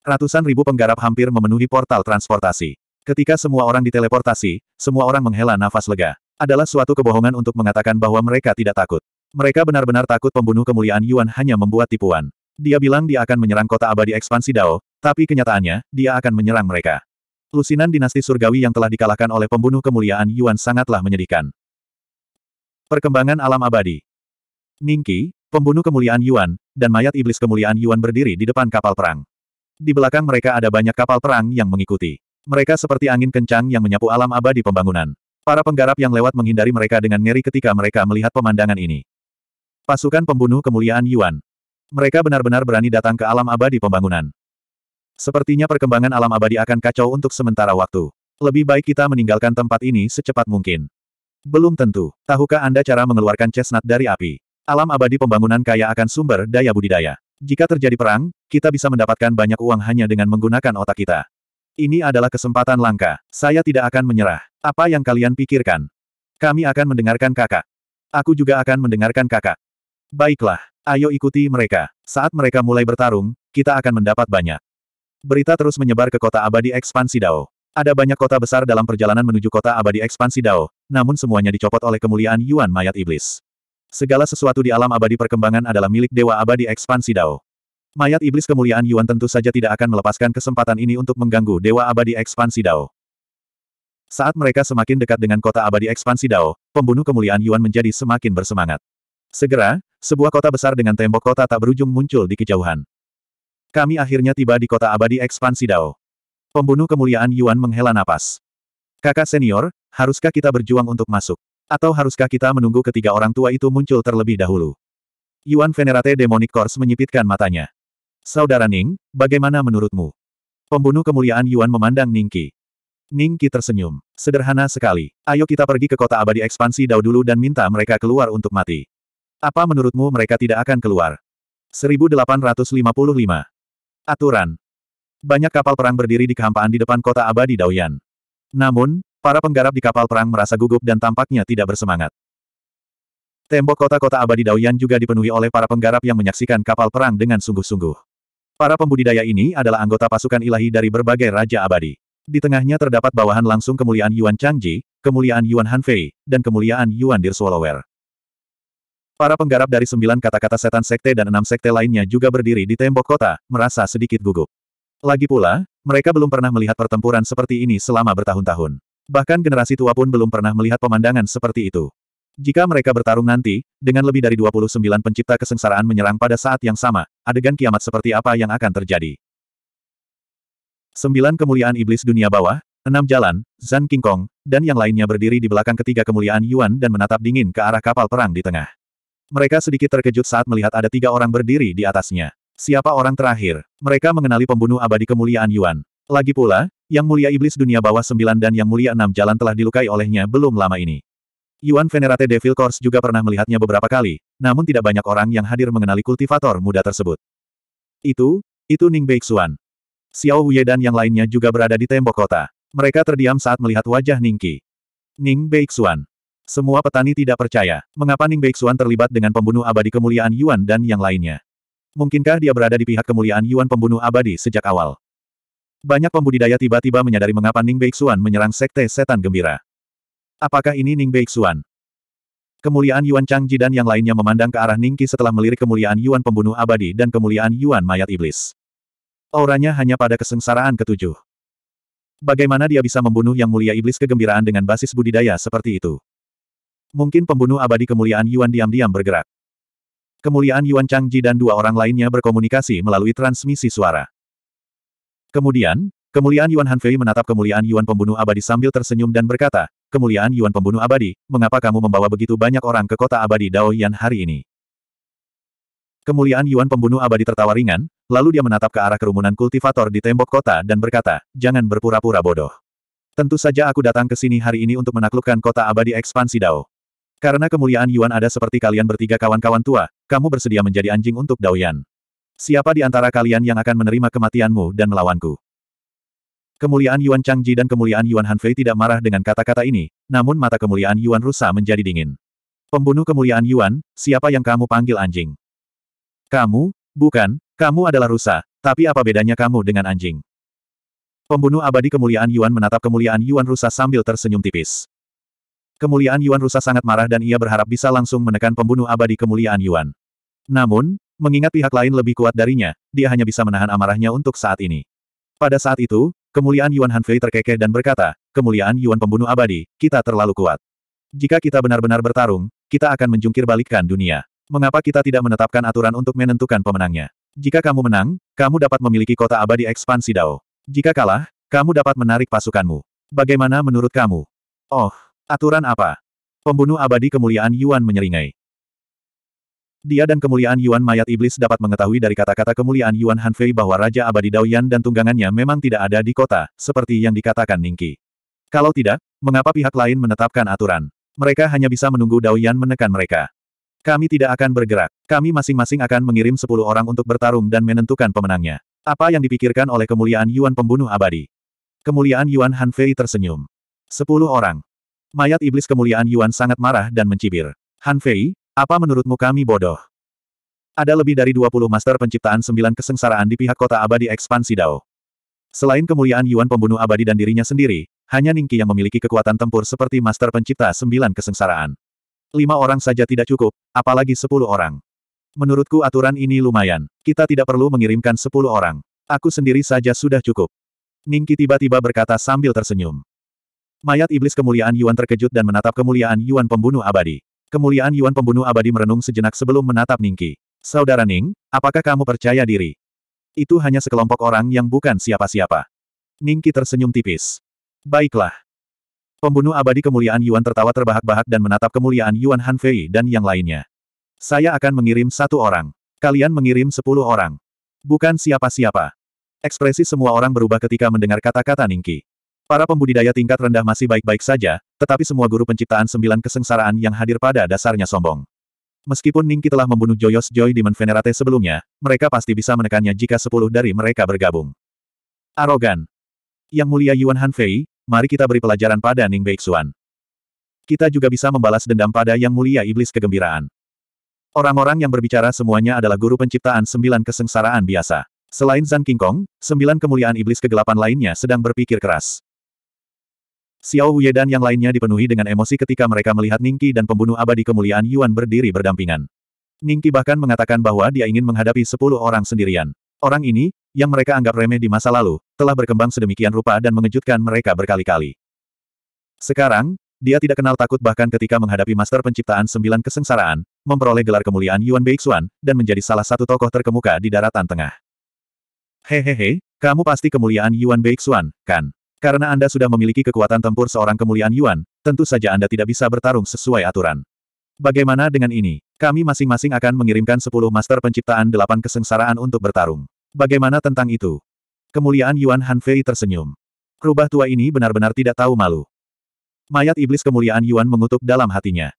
Ratusan ribu penggarap hampir memenuhi portal transportasi. Ketika semua orang diteleportasi, semua orang menghela nafas lega. Adalah suatu kebohongan untuk mengatakan bahwa mereka tidak takut. Mereka benar-benar takut pembunuh kemuliaan Yuan hanya membuat tipuan. Dia bilang dia akan menyerang kota abadi ekspansi Dao, tapi kenyataannya, dia akan menyerang mereka. Lusinan dinasti surgawi yang telah dikalahkan oleh pembunuh kemuliaan Yuan sangatlah menyedihkan. Perkembangan alam abadi Ningki, pembunuh kemuliaan Yuan, dan mayat iblis kemuliaan Yuan berdiri di depan kapal perang. Di belakang mereka ada banyak kapal perang yang mengikuti. Mereka seperti angin kencang yang menyapu alam abadi pembangunan. Para penggarap yang lewat menghindari mereka dengan ngeri ketika mereka melihat pemandangan ini. Pasukan pembunuh kemuliaan Yuan, mereka benar-benar berani datang ke alam abadi pembangunan. Sepertinya perkembangan alam abadi akan kacau untuk sementara waktu. Lebih baik kita meninggalkan tempat ini secepat mungkin. Belum tentu. Tahukah Anda cara mengeluarkan chestnut dari api? Alam abadi pembangunan kaya akan sumber daya budidaya. Jika terjadi perang, kita bisa mendapatkan banyak uang hanya dengan menggunakan otak kita. Ini adalah kesempatan langka. Saya tidak akan menyerah. Apa yang kalian pikirkan? Kami akan mendengarkan kakak. Aku juga akan mendengarkan kakak. Baiklah. Ayo ikuti mereka. Saat mereka mulai bertarung, kita akan mendapat banyak. Berita terus menyebar ke kota abadi ekspansi Dao. Ada banyak kota besar dalam perjalanan menuju kota abadi ekspansi Dao, namun semuanya dicopot oleh kemuliaan Yuan Mayat Iblis. Segala sesuatu di alam abadi perkembangan adalah milik Dewa Abadi Ekspansi Dao. Mayat Iblis kemuliaan Yuan tentu saja tidak akan melepaskan kesempatan ini untuk mengganggu Dewa Abadi Ekspansi Dao. Saat mereka semakin dekat dengan kota abadi ekspansi Dao, pembunuh kemuliaan Yuan menjadi semakin bersemangat. Segera, sebuah kota besar dengan tembok kota tak berujung muncul di kejauhan. Kami akhirnya tiba di kota abadi ekspansi Dao. Pembunuh kemuliaan Yuan menghela napas. Kakak senior, haruskah kita berjuang untuk masuk? Atau haruskah kita menunggu ketiga orang tua itu muncul terlebih dahulu? Yuan Venerate Demonic Course menyipitkan matanya. Saudara Ning, bagaimana menurutmu? Pembunuh kemuliaan Yuan memandang Ningki. Ningki tersenyum. Sederhana sekali. Ayo kita pergi ke kota abadi ekspansi Dao dulu dan minta mereka keluar untuk mati. Apa menurutmu mereka tidak akan keluar? 1855. Aturan. Banyak kapal perang berdiri di kehampaan di depan kota abadi Daoyan. Namun, para penggarap di kapal perang merasa gugup dan tampaknya tidak bersemangat. Tembok kota-kota abadi Daoyan juga dipenuhi oleh para penggarap yang menyaksikan kapal perang dengan sungguh-sungguh. Para pembudidaya ini adalah anggota pasukan ilahi dari berbagai raja abadi. Di tengahnya terdapat bawahan langsung kemuliaan Yuan Changji, kemuliaan Yuan Hanfei, dan kemuliaan Yuan Dirswalower. Para penggarap dari sembilan kata-kata setan sekte dan enam sekte lainnya juga berdiri di tembok kota, merasa sedikit gugup. Lagi pula, mereka belum pernah melihat pertempuran seperti ini selama bertahun-tahun. Bahkan generasi tua pun belum pernah melihat pemandangan seperti itu. Jika mereka bertarung nanti, dengan lebih dari 29 pencipta kesengsaraan menyerang pada saat yang sama, adegan kiamat seperti apa yang akan terjadi? Sembilan kemuliaan iblis dunia bawah, enam jalan, Zan King Kong, dan yang lainnya berdiri di belakang ketiga kemuliaan Yuan dan menatap dingin ke arah kapal perang di tengah. Mereka sedikit terkejut saat melihat ada tiga orang berdiri di atasnya. Siapa orang terakhir? Mereka mengenali pembunuh abadi kemuliaan Yuan. Lagi pula, yang mulia iblis dunia bawah sembilan dan yang mulia enam jalan telah dilukai olehnya belum lama ini. Yuan Venerate Devil Course juga pernah melihatnya beberapa kali, namun tidak banyak orang yang hadir mengenali kultivator muda tersebut. Itu, itu Ning Beixuan. Xiao Huye dan yang lainnya juga berada di tembok kota. Mereka terdiam saat melihat wajah Ning Qi. Ning Beixuan. Semua petani tidak percaya, mengapa Ning Beixuan terlibat dengan pembunuh abadi kemuliaan Yuan dan yang lainnya. Mungkinkah dia berada di pihak kemuliaan Yuan pembunuh abadi sejak awal? Banyak pembudidaya tiba-tiba menyadari mengapa Ning Beixuan menyerang sekte setan gembira. Apakah ini Ning Beixuan? Kemuliaan Yuan Changji dan yang lainnya memandang ke arah Ningqi setelah melirik kemuliaan Yuan pembunuh abadi dan kemuliaan Yuan mayat iblis. Auranya hanya pada kesengsaraan ketujuh. Bagaimana dia bisa membunuh yang mulia iblis kegembiraan dengan basis budidaya seperti itu? Mungkin pembunuh abadi kemuliaan Yuan diam-diam bergerak. Kemuliaan Yuan Changji dan dua orang lainnya berkomunikasi melalui transmisi suara. Kemudian, kemuliaan Yuan Hanfei menatap kemuliaan Yuan pembunuh abadi sambil tersenyum dan berkata, Kemuliaan Yuan pembunuh abadi, mengapa kamu membawa begitu banyak orang ke kota abadi Daoyan hari ini? Kemuliaan Yuan pembunuh abadi tertawa ringan, lalu dia menatap ke arah kerumunan kultivator di tembok kota dan berkata, jangan berpura-pura bodoh. Tentu saja aku datang ke sini hari ini untuk menaklukkan kota abadi ekspansi Dao. Karena kemuliaan Yuan ada seperti kalian bertiga kawan-kawan tua, kamu bersedia menjadi anjing untuk Daoyan. Siapa di antara kalian yang akan menerima kematianmu dan melawanku? Kemuliaan Yuan Changji dan kemuliaan Yuan Hanfei tidak marah dengan kata-kata ini, namun mata kemuliaan Yuan rusa menjadi dingin. Pembunuh kemuliaan Yuan, siapa yang kamu panggil anjing? Kamu, bukan, kamu adalah rusa, tapi apa bedanya kamu dengan anjing? Pembunuh abadi kemuliaan Yuan menatap kemuliaan Yuan rusa sambil tersenyum tipis. Kemuliaan Yuan rusa sangat marah dan ia berharap bisa langsung menekan pembunuh abadi kemuliaan Yuan. Namun, mengingat pihak lain lebih kuat darinya, dia hanya bisa menahan amarahnya untuk saat ini. Pada saat itu, kemuliaan Yuan Hanfei terkekeh dan berkata, kemuliaan Yuan pembunuh abadi, kita terlalu kuat. Jika kita benar-benar bertarung, kita akan menjungkir balikkan dunia. Mengapa kita tidak menetapkan aturan untuk menentukan pemenangnya? Jika kamu menang, kamu dapat memiliki kota abadi ekspansi Dao. Jika kalah, kamu dapat menarik pasukanmu. Bagaimana menurut kamu? Oh, Aturan apa? Pembunuh abadi kemuliaan Yuan menyeringai. Dia dan kemuliaan Yuan mayat iblis dapat mengetahui dari kata-kata kemuliaan Yuan Hanfei bahwa Raja Abadi Daoyan dan tunggangannya memang tidak ada di kota, seperti yang dikatakan Ningki. Kalau tidak, mengapa pihak lain menetapkan aturan? Mereka hanya bisa menunggu Daoyan menekan mereka. Kami tidak akan bergerak. Kami masing-masing akan mengirim sepuluh orang untuk bertarung dan menentukan pemenangnya. Apa yang dipikirkan oleh kemuliaan Yuan pembunuh abadi? Kemuliaan Yuan Hanfei tersenyum. Sepuluh orang. Mayat iblis kemuliaan Yuan sangat marah dan mencibir. Han Fei, apa menurutmu kami bodoh? Ada lebih dari 20 master penciptaan sembilan kesengsaraan di pihak kota abadi ekspansi Dao. Selain kemuliaan Yuan pembunuh abadi dan dirinya sendiri, hanya Ningqi yang memiliki kekuatan tempur seperti master pencipta sembilan kesengsaraan. Lima orang saja tidak cukup, apalagi sepuluh orang. Menurutku aturan ini lumayan. Kita tidak perlu mengirimkan sepuluh orang. Aku sendiri saja sudah cukup. Ningqi tiba-tiba berkata sambil tersenyum. Mayat iblis kemuliaan Yuan terkejut dan menatap kemuliaan Yuan pembunuh abadi. Kemuliaan Yuan pembunuh abadi merenung sejenak sebelum menatap Ningki. Saudara Ning, apakah kamu percaya diri? Itu hanya sekelompok orang yang bukan siapa-siapa. Ningki tersenyum tipis. Baiklah. Pembunuh abadi kemuliaan Yuan tertawa terbahak-bahak dan menatap kemuliaan Yuan Hanfei dan yang lainnya. Saya akan mengirim satu orang. Kalian mengirim sepuluh orang. Bukan siapa-siapa. Ekspresi semua orang berubah ketika mendengar kata-kata Ningki. Para pembudidaya tingkat rendah masih baik-baik saja, tetapi semua guru penciptaan sembilan kesengsaraan yang hadir pada dasarnya sombong. Meskipun Ningki telah membunuh Joyos Joy Demon Venerate sebelumnya, mereka pasti bisa menekannya jika sepuluh dari mereka bergabung. Arogan. Yang mulia Yuan Hanfei, mari kita beri pelajaran pada Ning Beixuan. Kita juga bisa membalas dendam pada Yang Mulia Iblis Kegembiraan. Orang-orang yang berbicara semuanya adalah guru penciptaan sembilan kesengsaraan biasa. Selain Zhang King Kong, sembilan kemuliaan iblis kegelapan lainnya sedang berpikir keras. Xiao Huye dan yang lainnya dipenuhi dengan emosi ketika mereka melihat Ningki dan pembunuh abadi kemuliaan Yuan berdiri berdampingan. Ningki bahkan mengatakan bahwa dia ingin menghadapi sepuluh orang sendirian. Orang ini, yang mereka anggap remeh di masa lalu, telah berkembang sedemikian rupa dan mengejutkan mereka berkali-kali. Sekarang, dia tidak kenal takut bahkan ketika menghadapi Master Penciptaan Sembilan Kesengsaraan, memperoleh gelar kemuliaan Yuan Beixuan, dan menjadi salah satu tokoh terkemuka di daratan tengah. Hehehe, kamu pasti kemuliaan Yuan Beixuan, kan? Karena Anda sudah memiliki kekuatan tempur seorang kemuliaan Yuan, tentu saja Anda tidak bisa bertarung sesuai aturan. Bagaimana dengan ini? Kami masing-masing akan mengirimkan 10 master penciptaan 8 kesengsaraan untuk bertarung. Bagaimana tentang itu? Kemuliaan Yuan Hanfei tersenyum. Rubah tua ini benar-benar tidak tahu malu. Mayat iblis kemuliaan Yuan mengutuk dalam hatinya.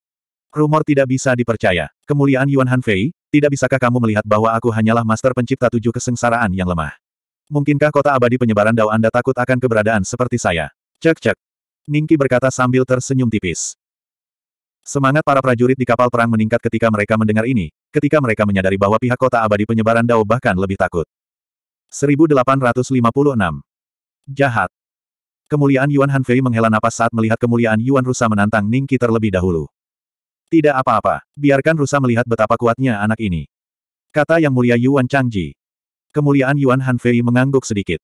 Rumor tidak bisa dipercaya. Kemuliaan Yuan Hanfei, tidak bisakah kamu melihat bahwa aku hanyalah master pencipta tujuh kesengsaraan yang lemah? Mungkinkah kota abadi penyebaran dao Anda takut akan keberadaan seperti saya? Cek-cek. Ningki berkata sambil tersenyum tipis. Semangat para prajurit di kapal perang meningkat ketika mereka mendengar ini, ketika mereka menyadari bahwa pihak kota abadi penyebaran dao bahkan lebih takut. 1856. Jahat. Kemuliaan Yuan Hanfei menghela napas saat melihat kemuliaan Yuan Rusa menantang Ningki terlebih dahulu. Tidak apa-apa, biarkan Rusa melihat betapa kuatnya anak ini. Kata Yang Mulia Yuan Changji. Kemuliaan Yuan Hanfei mengangguk sedikit.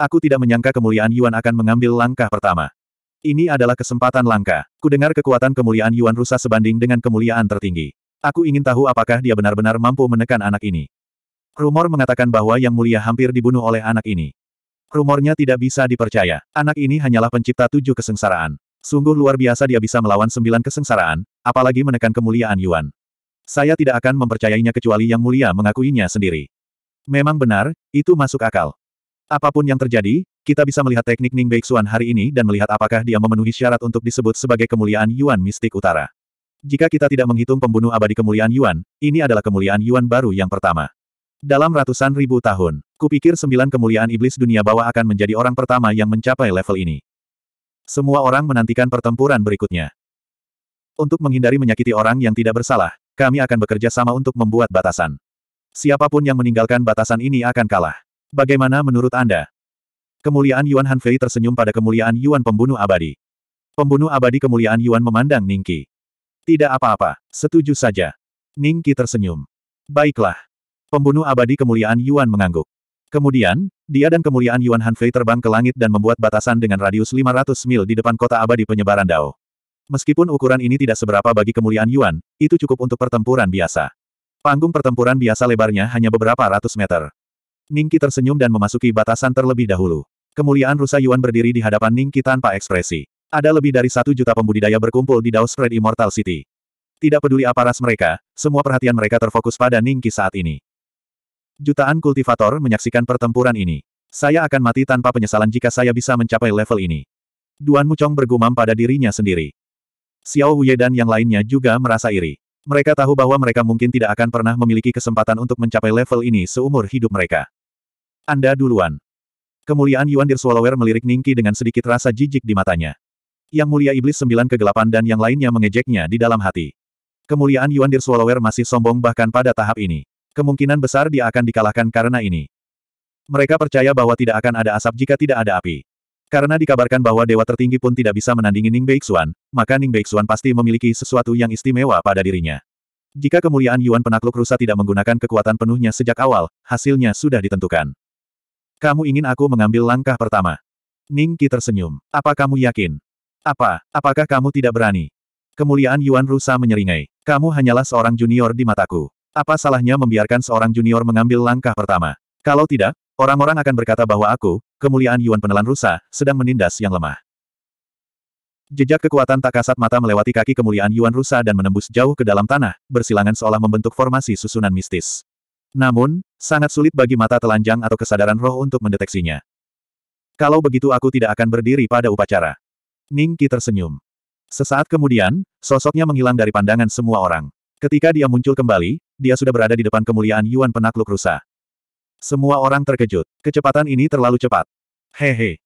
Aku tidak menyangka kemuliaan Yuan akan mengambil langkah pertama. Ini adalah kesempatan langka. Kudengar kekuatan kemuliaan Yuan rusa sebanding dengan kemuliaan tertinggi. Aku ingin tahu apakah dia benar-benar mampu menekan anak ini. Rumor mengatakan bahwa Yang Mulia hampir dibunuh oleh anak ini. Rumornya tidak bisa dipercaya. Anak ini hanyalah pencipta tujuh kesengsaraan. Sungguh luar biasa dia bisa melawan sembilan kesengsaraan, apalagi menekan kemuliaan Yuan. Saya tidak akan mempercayainya kecuali Yang Mulia mengakuinya sendiri. Memang benar, itu masuk akal. Apapun yang terjadi, kita bisa melihat teknik Ning Beixuan hari ini dan melihat apakah dia memenuhi syarat untuk disebut sebagai kemuliaan Yuan Mistik Utara. Jika kita tidak menghitung pembunuh abadi kemuliaan Yuan, ini adalah kemuliaan Yuan baru yang pertama. Dalam ratusan ribu tahun, kupikir sembilan kemuliaan iblis dunia bawah akan menjadi orang pertama yang mencapai level ini. Semua orang menantikan pertempuran berikutnya. Untuk menghindari menyakiti orang yang tidak bersalah, kami akan bekerja sama untuk membuat batasan. Siapapun yang meninggalkan batasan ini akan kalah. Bagaimana menurut Anda? Kemuliaan Yuan Hanfei tersenyum pada kemuliaan Yuan pembunuh abadi. Pembunuh abadi kemuliaan Yuan memandang Ningki. Tidak apa-apa, setuju saja. Ningki tersenyum. Baiklah. Pembunuh abadi kemuliaan Yuan mengangguk. Kemudian, dia dan kemuliaan Yuan Hanfei terbang ke langit dan membuat batasan dengan radius 500 mil di depan kota abadi penyebaran Dao. Meskipun ukuran ini tidak seberapa bagi kemuliaan Yuan, itu cukup untuk pertempuran biasa. Panggung pertempuran biasa lebarnya hanya beberapa ratus meter. Ningki tersenyum dan memasuki batasan terlebih dahulu. Kemuliaan Rusa Yuan berdiri di hadapan Ningki tanpa ekspresi. Ada lebih dari satu juta pembudidaya berkumpul di spread Immortal City. Tidak peduli apa ras mereka, semua perhatian mereka terfokus pada Ningki saat ini. Jutaan kultivator menyaksikan pertempuran ini. Saya akan mati tanpa penyesalan jika saya bisa mencapai level ini. Duan Mucong bergumam pada dirinya sendiri. Xiao Huye dan yang lainnya juga merasa iri. Mereka tahu bahwa mereka mungkin tidak akan pernah memiliki kesempatan untuk mencapai level ini seumur hidup mereka. Anda duluan. Kemuliaan Yuan Dirswallower melirik Ningki dengan sedikit rasa jijik di matanya. Yang mulia iblis sembilan kegelapan dan yang lainnya mengejeknya di dalam hati. Kemuliaan Yuan Dirswallower masih sombong bahkan pada tahap ini. Kemungkinan besar dia akan dikalahkan karena ini. Mereka percaya bahwa tidak akan ada asap jika tidak ada api. Karena dikabarkan bahwa dewa tertinggi pun tidak bisa menandingi Ning Beixuan, maka Ning Beixuan pasti memiliki sesuatu yang istimewa pada dirinya. Jika kemuliaan Yuan penakluk rusa tidak menggunakan kekuatan penuhnya sejak awal, hasilnya sudah ditentukan. Kamu ingin aku mengambil langkah pertama? Ning Qi tersenyum. Apa kamu yakin? Apa? Apakah kamu tidak berani? Kemuliaan Yuan rusa menyeringai. Kamu hanyalah seorang junior di mataku. Apa salahnya membiarkan seorang junior mengambil langkah pertama? Kalau tidak, Orang-orang akan berkata bahwa aku, kemuliaan Yuan penelan rusa, sedang menindas yang lemah. Jejak kekuatan tak kasat mata melewati kaki kemuliaan Yuan rusa dan menembus jauh ke dalam tanah, bersilangan seolah membentuk formasi susunan mistis. Namun, sangat sulit bagi mata telanjang atau kesadaran roh untuk mendeteksinya. Kalau begitu aku tidak akan berdiri pada upacara. Ning Qi tersenyum. Sesaat kemudian, sosoknya menghilang dari pandangan semua orang. Ketika dia muncul kembali, dia sudah berada di depan kemuliaan Yuan penakluk rusa. Semua orang terkejut. Kecepatan ini terlalu cepat. Hehe.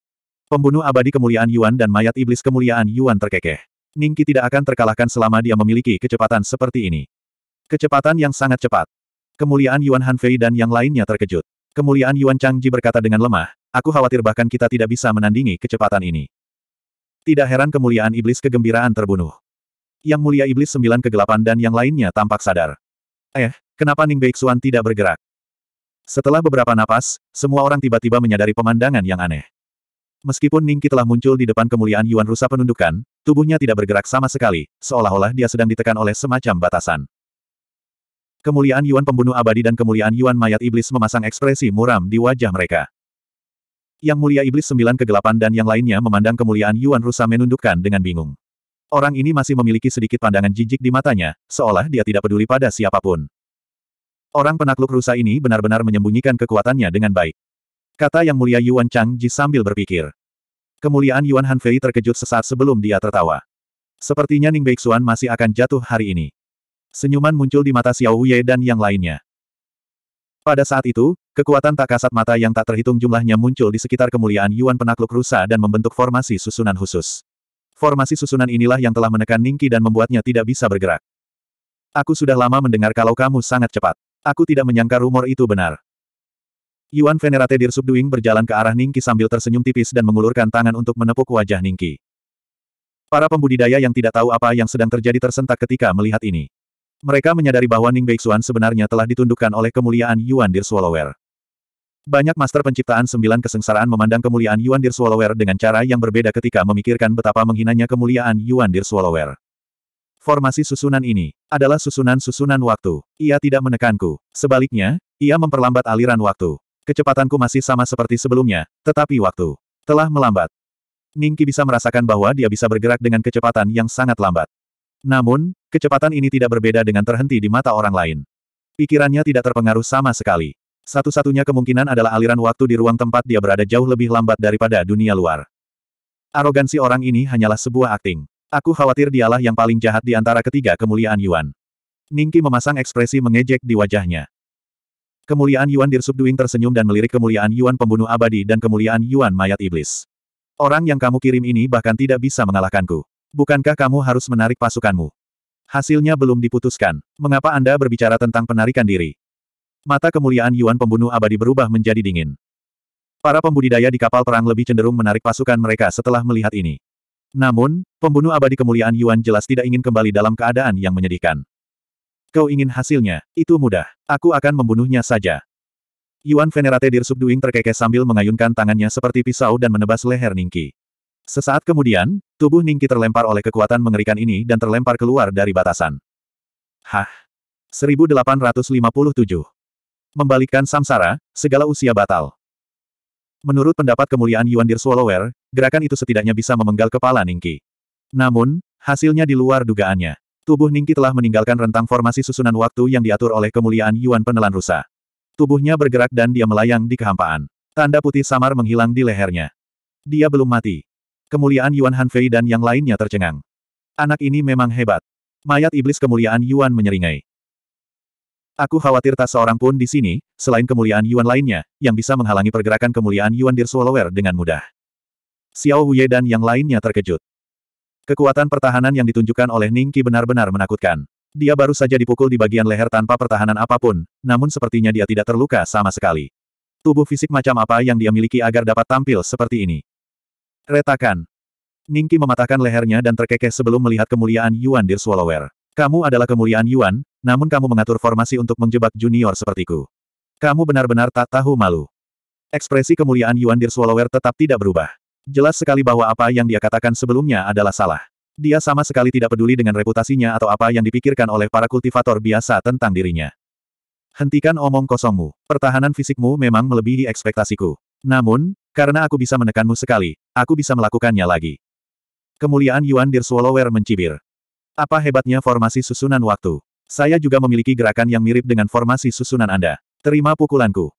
Pembunuh abadi kemuliaan Yuan dan mayat iblis kemuliaan Yuan terkekeh. Ningki tidak akan terkalahkan selama dia memiliki kecepatan seperti ini. Kecepatan yang sangat cepat. Kemuliaan Yuan Hanfei dan yang lainnya terkejut. Kemuliaan Yuan Changji berkata dengan lemah, aku khawatir bahkan kita tidak bisa menandingi kecepatan ini. Tidak heran kemuliaan iblis kegembiraan terbunuh. Yang mulia iblis sembilan kegelapan dan yang lainnya tampak sadar. Eh, kenapa Ning Beixuan tidak bergerak? Setelah beberapa napas, semua orang tiba-tiba menyadari pemandangan yang aneh. Meskipun Ningki telah muncul di depan kemuliaan Yuan Rusa penundukan, tubuhnya tidak bergerak sama sekali, seolah-olah dia sedang ditekan oleh semacam batasan. Kemuliaan Yuan pembunuh abadi dan kemuliaan Yuan mayat iblis memasang ekspresi muram di wajah mereka. Yang mulia iblis sembilan kegelapan dan yang lainnya memandang kemuliaan Yuan Rusa menundukkan dengan bingung. Orang ini masih memiliki sedikit pandangan jijik di matanya, seolah dia tidak peduli pada siapapun. Orang penakluk rusa ini benar-benar menyembunyikan kekuatannya dengan baik. Kata yang mulia Yuan Changji sambil berpikir. Kemuliaan Yuan Hanfei terkejut sesaat sebelum dia tertawa. Sepertinya Ning Beixuan masih akan jatuh hari ini. Senyuman muncul di mata Xiao Wei dan yang lainnya. Pada saat itu, kekuatan tak kasat mata yang tak terhitung jumlahnya muncul di sekitar kemuliaan Yuan penakluk rusa dan membentuk formasi susunan khusus. Formasi susunan inilah yang telah menekan Ningki dan membuatnya tidak bisa bergerak. Aku sudah lama mendengar kalau kamu sangat cepat. Aku tidak menyangka rumor itu benar. Yuan Venerate Dir Subduing berjalan ke arah Ningki sambil tersenyum tipis dan mengulurkan tangan untuk menepuk wajah Ningki. Para pembudidaya yang tidak tahu apa yang sedang terjadi tersentak ketika melihat ini. Mereka menyadari bahwa Ning Beixuan sebenarnya telah ditundukkan oleh kemuliaan Yuan Dir Swallower. Banyak master penciptaan sembilan kesengsaraan memandang kemuliaan Yuan Dir Swallower dengan cara yang berbeda ketika memikirkan betapa menghinanya kemuliaan Yuan Dir Swallower. Formasi susunan ini adalah susunan-susunan waktu. Ia tidak menekanku. Sebaliknya, ia memperlambat aliran waktu. Kecepatanku masih sama seperti sebelumnya, tetapi waktu telah melambat. Ningki bisa merasakan bahwa dia bisa bergerak dengan kecepatan yang sangat lambat. Namun, kecepatan ini tidak berbeda dengan terhenti di mata orang lain. Pikirannya tidak terpengaruh sama sekali. Satu-satunya kemungkinan adalah aliran waktu di ruang tempat dia berada jauh lebih lambat daripada dunia luar. Arogansi orang ini hanyalah sebuah akting. Aku khawatir dialah yang paling jahat di antara ketiga kemuliaan Yuan. Ningki memasang ekspresi mengejek di wajahnya. Kemuliaan Yuan Dir Subduing tersenyum dan melirik kemuliaan Yuan pembunuh abadi dan kemuliaan Yuan mayat iblis. Orang yang kamu kirim ini bahkan tidak bisa mengalahkanku. Bukankah kamu harus menarik pasukanmu? Hasilnya belum diputuskan. Mengapa Anda berbicara tentang penarikan diri? Mata kemuliaan Yuan pembunuh abadi berubah menjadi dingin. Para pembudidaya di kapal perang lebih cenderung menarik pasukan mereka setelah melihat ini. Namun, pembunuh abadi kemuliaan Yuan jelas tidak ingin kembali dalam keadaan yang menyedihkan. Kau ingin hasilnya, itu mudah. Aku akan membunuhnya saja. Yuan Venerate subduing terkekeh sambil mengayunkan tangannya seperti pisau dan menebas leher Ningki. Sesaat kemudian, tubuh Ningki terlempar oleh kekuatan mengerikan ini dan terlempar keluar dari batasan. Hah? 1857. Membalikkan samsara, segala usia batal. Menurut pendapat kemuliaan Yuan Dir Swallower, Gerakan itu setidaknya bisa memenggal kepala Ningki. Namun, hasilnya di luar dugaannya. Tubuh Ningki telah meninggalkan rentang formasi susunan waktu yang diatur oleh kemuliaan Yuan Penelan Rusa. Tubuhnya bergerak dan dia melayang di kehampaan. Tanda putih samar menghilang di lehernya. Dia belum mati. Kemuliaan Yuan Hanfei dan yang lainnya tercengang. Anak ini memang hebat. Mayat iblis kemuliaan Yuan menyeringai. Aku khawatir tak seorang pun di sini, selain kemuliaan Yuan lainnya, yang bisa menghalangi pergerakan kemuliaan Yuan Dirswalower dengan mudah. Xiao Huye dan yang lainnya terkejut. Kekuatan pertahanan yang ditunjukkan oleh Ningki benar-benar menakutkan. Dia baru saja dipukul di bagian leher tanpa pertahanan apapun, namun sepertinya dia tidak terluka sama sekali. Tubuh fisik macam apa yang dia miliki agar dapat tampil seperti ini? Retakan. Ningki mematahkan lehernya dan terkekeh sebelum melihat kemuliaan Yuan Dir Swallower. Kamu adalah kemuliaan Yuan, namun kamu mengatur formasi untuk menjebak junior sepertiku. Kamu benar-benar tak tahu malu. Ekspresi kemuliaan Yuan Dir Swallower tetap tidak berubah. Jelas sekali bahwa apa yang dia katakan sebelumnya adalah salah. Dia sama sekali tidak peduli dengan reputasinya atau apa yang dipikirkan oleh para kultivator biasa tentang dirinya. Hentikan omong kosongmu. Pertahanan fisikmu memang melebihi ekspektasiku. Namun, karena aku bisa menekanmu sekali, aku bisa melakukannya lagi. Kemuliaan Yuan Dir Swallower mencibir. Apa hebatnya formasi susunan waktu? Saya juga memiliki gerakan yang mirip dengan formasi susunan Anda. Terima pukulanku.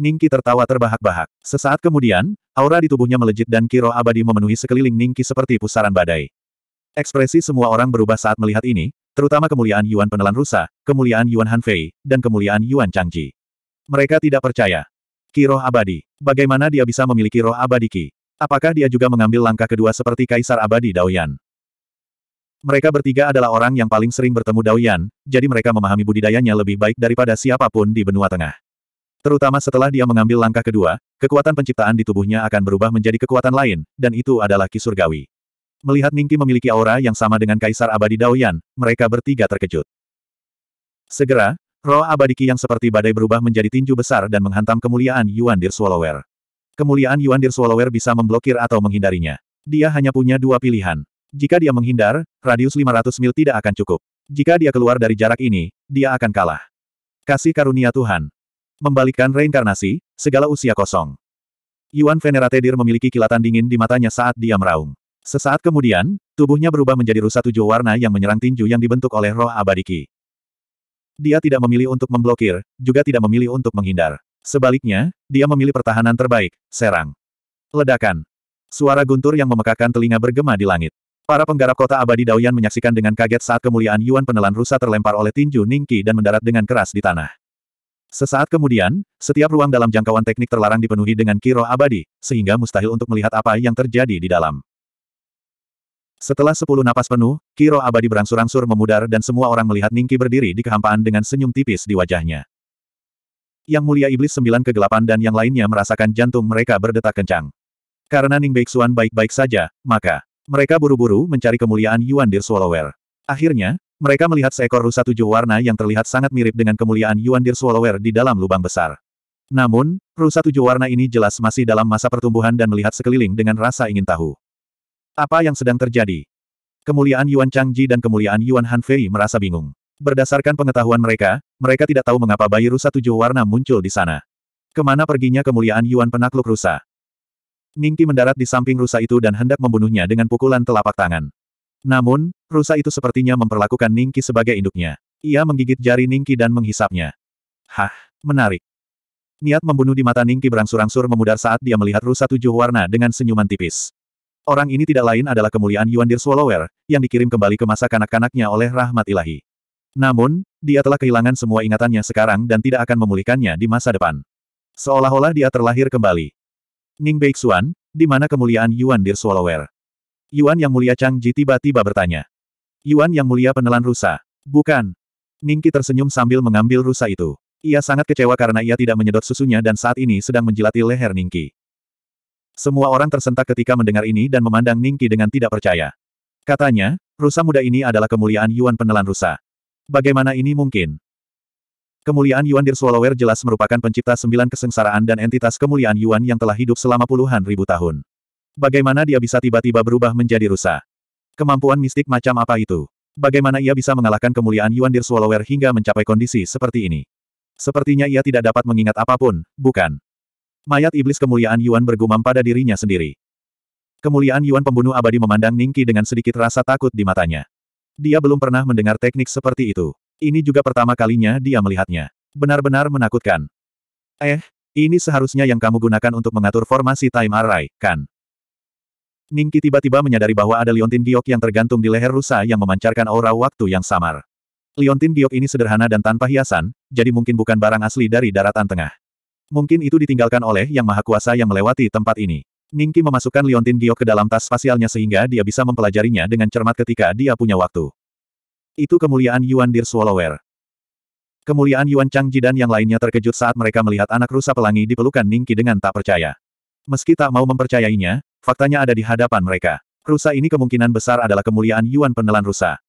Ningki tertawa terbahak-bahak. Sesaat kemudian, aura di tubuhnya melejit dan Kiro abadi memenuhi sekeliling Ningki seperti pusaran badai. Ekspresi semua orang berubah saat melihat ini, terutama kemuliaan Yuan Penelan Rusa, kemuliaan Yuan Hanfei, dan kemuliaan Yuan Changji. Mereka tidak percaya. Kiro abadi. Bagaimana dia bisa memiliki roh abadi Ki? Apakah dia juga mengambil langkah kedua seperti Kaisar Abadi Daoyan? Mereka bertiga adalah orang yang paling sering bertemu Daoyan, jadi mereka memahami budidayanya lebih baik daripada siapapun di benua tengah. Terutama setelah dia mengambil langkah kedua, kekuatan penciptaan di tubuhnya akan berubah menjadi kekuatan lain, dan itu adalah ki surgawi. Melihat Ningki memiliki aura yang sama dengan Kaisar Abadi Daoyan, mereka bertiga terkejut. Segera, roh abadi ki yang seperti badai berubah menjadi tinju besar dan menghantam kemuliaan Yuan Dir Swallower. Kemuliaan Yuan Dir Swallower bisa memblokir atau menghindarinya. Dia hanya punya dua pilihan. Jika dia menghindar, radius 500 mil tidak akan cukup. Jika dia keluar dari jarak ini, dia akan kalah. Kasih karunia Tuhan, Membalikkan reinkarnasi, segala usia kosong. Yuan Veneratedir memiliki kilatan dingin di matanya saat dia meraung. Sesaat kemudian, tubuhnya berubah menjadi rusa tujuh warna yang menyerang tinju yang dibentuk oleh roh abadi Qi. Dia tidak memilih untuk memblokir, juga tidak memilih untuk menghindar. Sebaliknya, dia memilih pertahanan terbaik, serang. Ledakan. Suara guntur yang memekakan telinga bergema di langit. Para penggarap kota abadi Daoyan menyaksikan dengan kaget saat kemuliaan Yuan penelan rusa terlempar oleh tinju Ningqi dan mendarat dengan keras di tanah. Sesaat kemudian, setiap ruang dalam jangkauan teknik terlarang dipenuhi dengan kiro abadi, sehingga mustahil untuk melihat apa yang terjadi di dalam. Setelah sepuluh napas penuh, kiro abadi berangsur-angsur memudar dan semua orang melihat Ningki berdiri di kehampaan dengan senyum tipis di wajahnya. Yang mulia iblis sembilan kegelapan dan yang lainnya merasakan jantung mereka berdetak kencang. Karena Ning Beixuan baik-baik saja, maka mereka buru-buru mencari kemuliaan Yuan Dir Swallower. Akhirnya, mereka melihat seekor rusa tujuh warna yang terlihat sangat mirip dengan kemuliaan Yuan Dir Swallower di dalam lubang besar. Namun, rusa tujuh warna ini jelas masih dalam masa pertumbuhan dan melihat sekeliling dengan rasa ingin tahu. Apa yang sedang terjadi? Kemuliaan Yuan Changji dan kemuliaan Yuan Hanfei merasa bingung. Berdasarkan pengetahuan mereka, mereka tidak tahu mengapa bayi rusa tujuh warna muncul di sana. Kemana perginya kemuliaan Yuan penakluk rusa? Ningki mendarat di samping rusa itu dan hendak membunuhnya dengan pukulan telapak tangan. Namun, rusa itu sepertinya memperlakukan Ningki sebagai induknya. Ia menggigit jari Ningki dan menghisapnya. Hah, menarik. Niat membunuh di mata Ningki berangsur-angsur memudar saat dia melihat rusa tujuh warna dengan senyuman tipis. Orang ini tidak lain adalah kemuliaan Yuan Dir Swallower, yang dikirim kembali ke masa kanak-kanaknya oleh rahmat ilahi. Namun, dia telah kehilangan semua ingatannya sekarang dan tidak akan memulihkannya di masa depan. Seolah-olah dia terlahir kembali. Ning Beixuan, di mana kemuliaan Yuan Dir Swallower. Yuan Yang Mulia Chang Ji tiba-tiba bertanya. Yuan Yang Mulia penelan rusa. Bukan. Ningki tersenyum sambil mengambil rusa itu. Ia sangat kecewa karena ia tidak menyedot susunya dan saat ini sedang menjilati leher Ningki. Semua orang tersentak ketika mendengar ini dan memandang Ningki dengan tidak percaya. Katanya, rusa muda ini adalah kemuliaan Yuan penelan rusa. Bagaimana ini mungkin? Kemuliaan Yuan Dir jelas merupakan pencipta sembilan kesengsaraan dan entitas kemuliaan Yuan yang telah hidup selama puluhan ribu tahun. Bagaimana dia bisa tiba-tiba berubah menjadi rusa? Kemampuan mistik macam apa itu? Bagaimana ia bisa mengalahkan kemuliaan Yuan Dir Swallower hingga mencapai kondisi seperti ini? Sepertinya ia tidak dapat mengingat apapun, bukan? Mayat iblis kemuliaan Yuan bergumam pada dirinya sendiri. Kemuliaan Yuan pembunuh abadi memandang Ningki dengan sedikit rasa takut di matanya. Dia belum pernah mendengar teknik seperti itu. Ini juga pertama kalinya dia melihatnya. Benar-benar menakutkan. Eh, ini seharusnya yang kamu gunakan untuk mengatur formasi time array, kan? Ningki tiba-tiba menyadari bahwa ada liontin giok yang tergantung di leher rusa yang memancarkan aura waktu yang samar. Liontin giok ini sederhana dan tanpa hiasan, jadi mungkin bukan barang asli dari daratan tengah. Mungkin itu ditinggalkan oleh Yang Maha Kuasa yang melewati tempat ini. Ningki memasukkan liontin giok ke dalam tas spasialnya sehingga dia bisa mempelajarinya dengan cermat ketika dia punya waktu. Itu kemuliaan Yuan Dir Swallower. Kemuliaan Yuan Changji dan yang lainnya terkejut saat mereka melihat anak rusa pelangi dipelukan Ningki dengan tak percaya. Meski tak mau mempercayainya, Faktanya ada di hadapan mereka. Rusa ini kemungkinan besar adalah kemuliaan Yuan penelan rusa.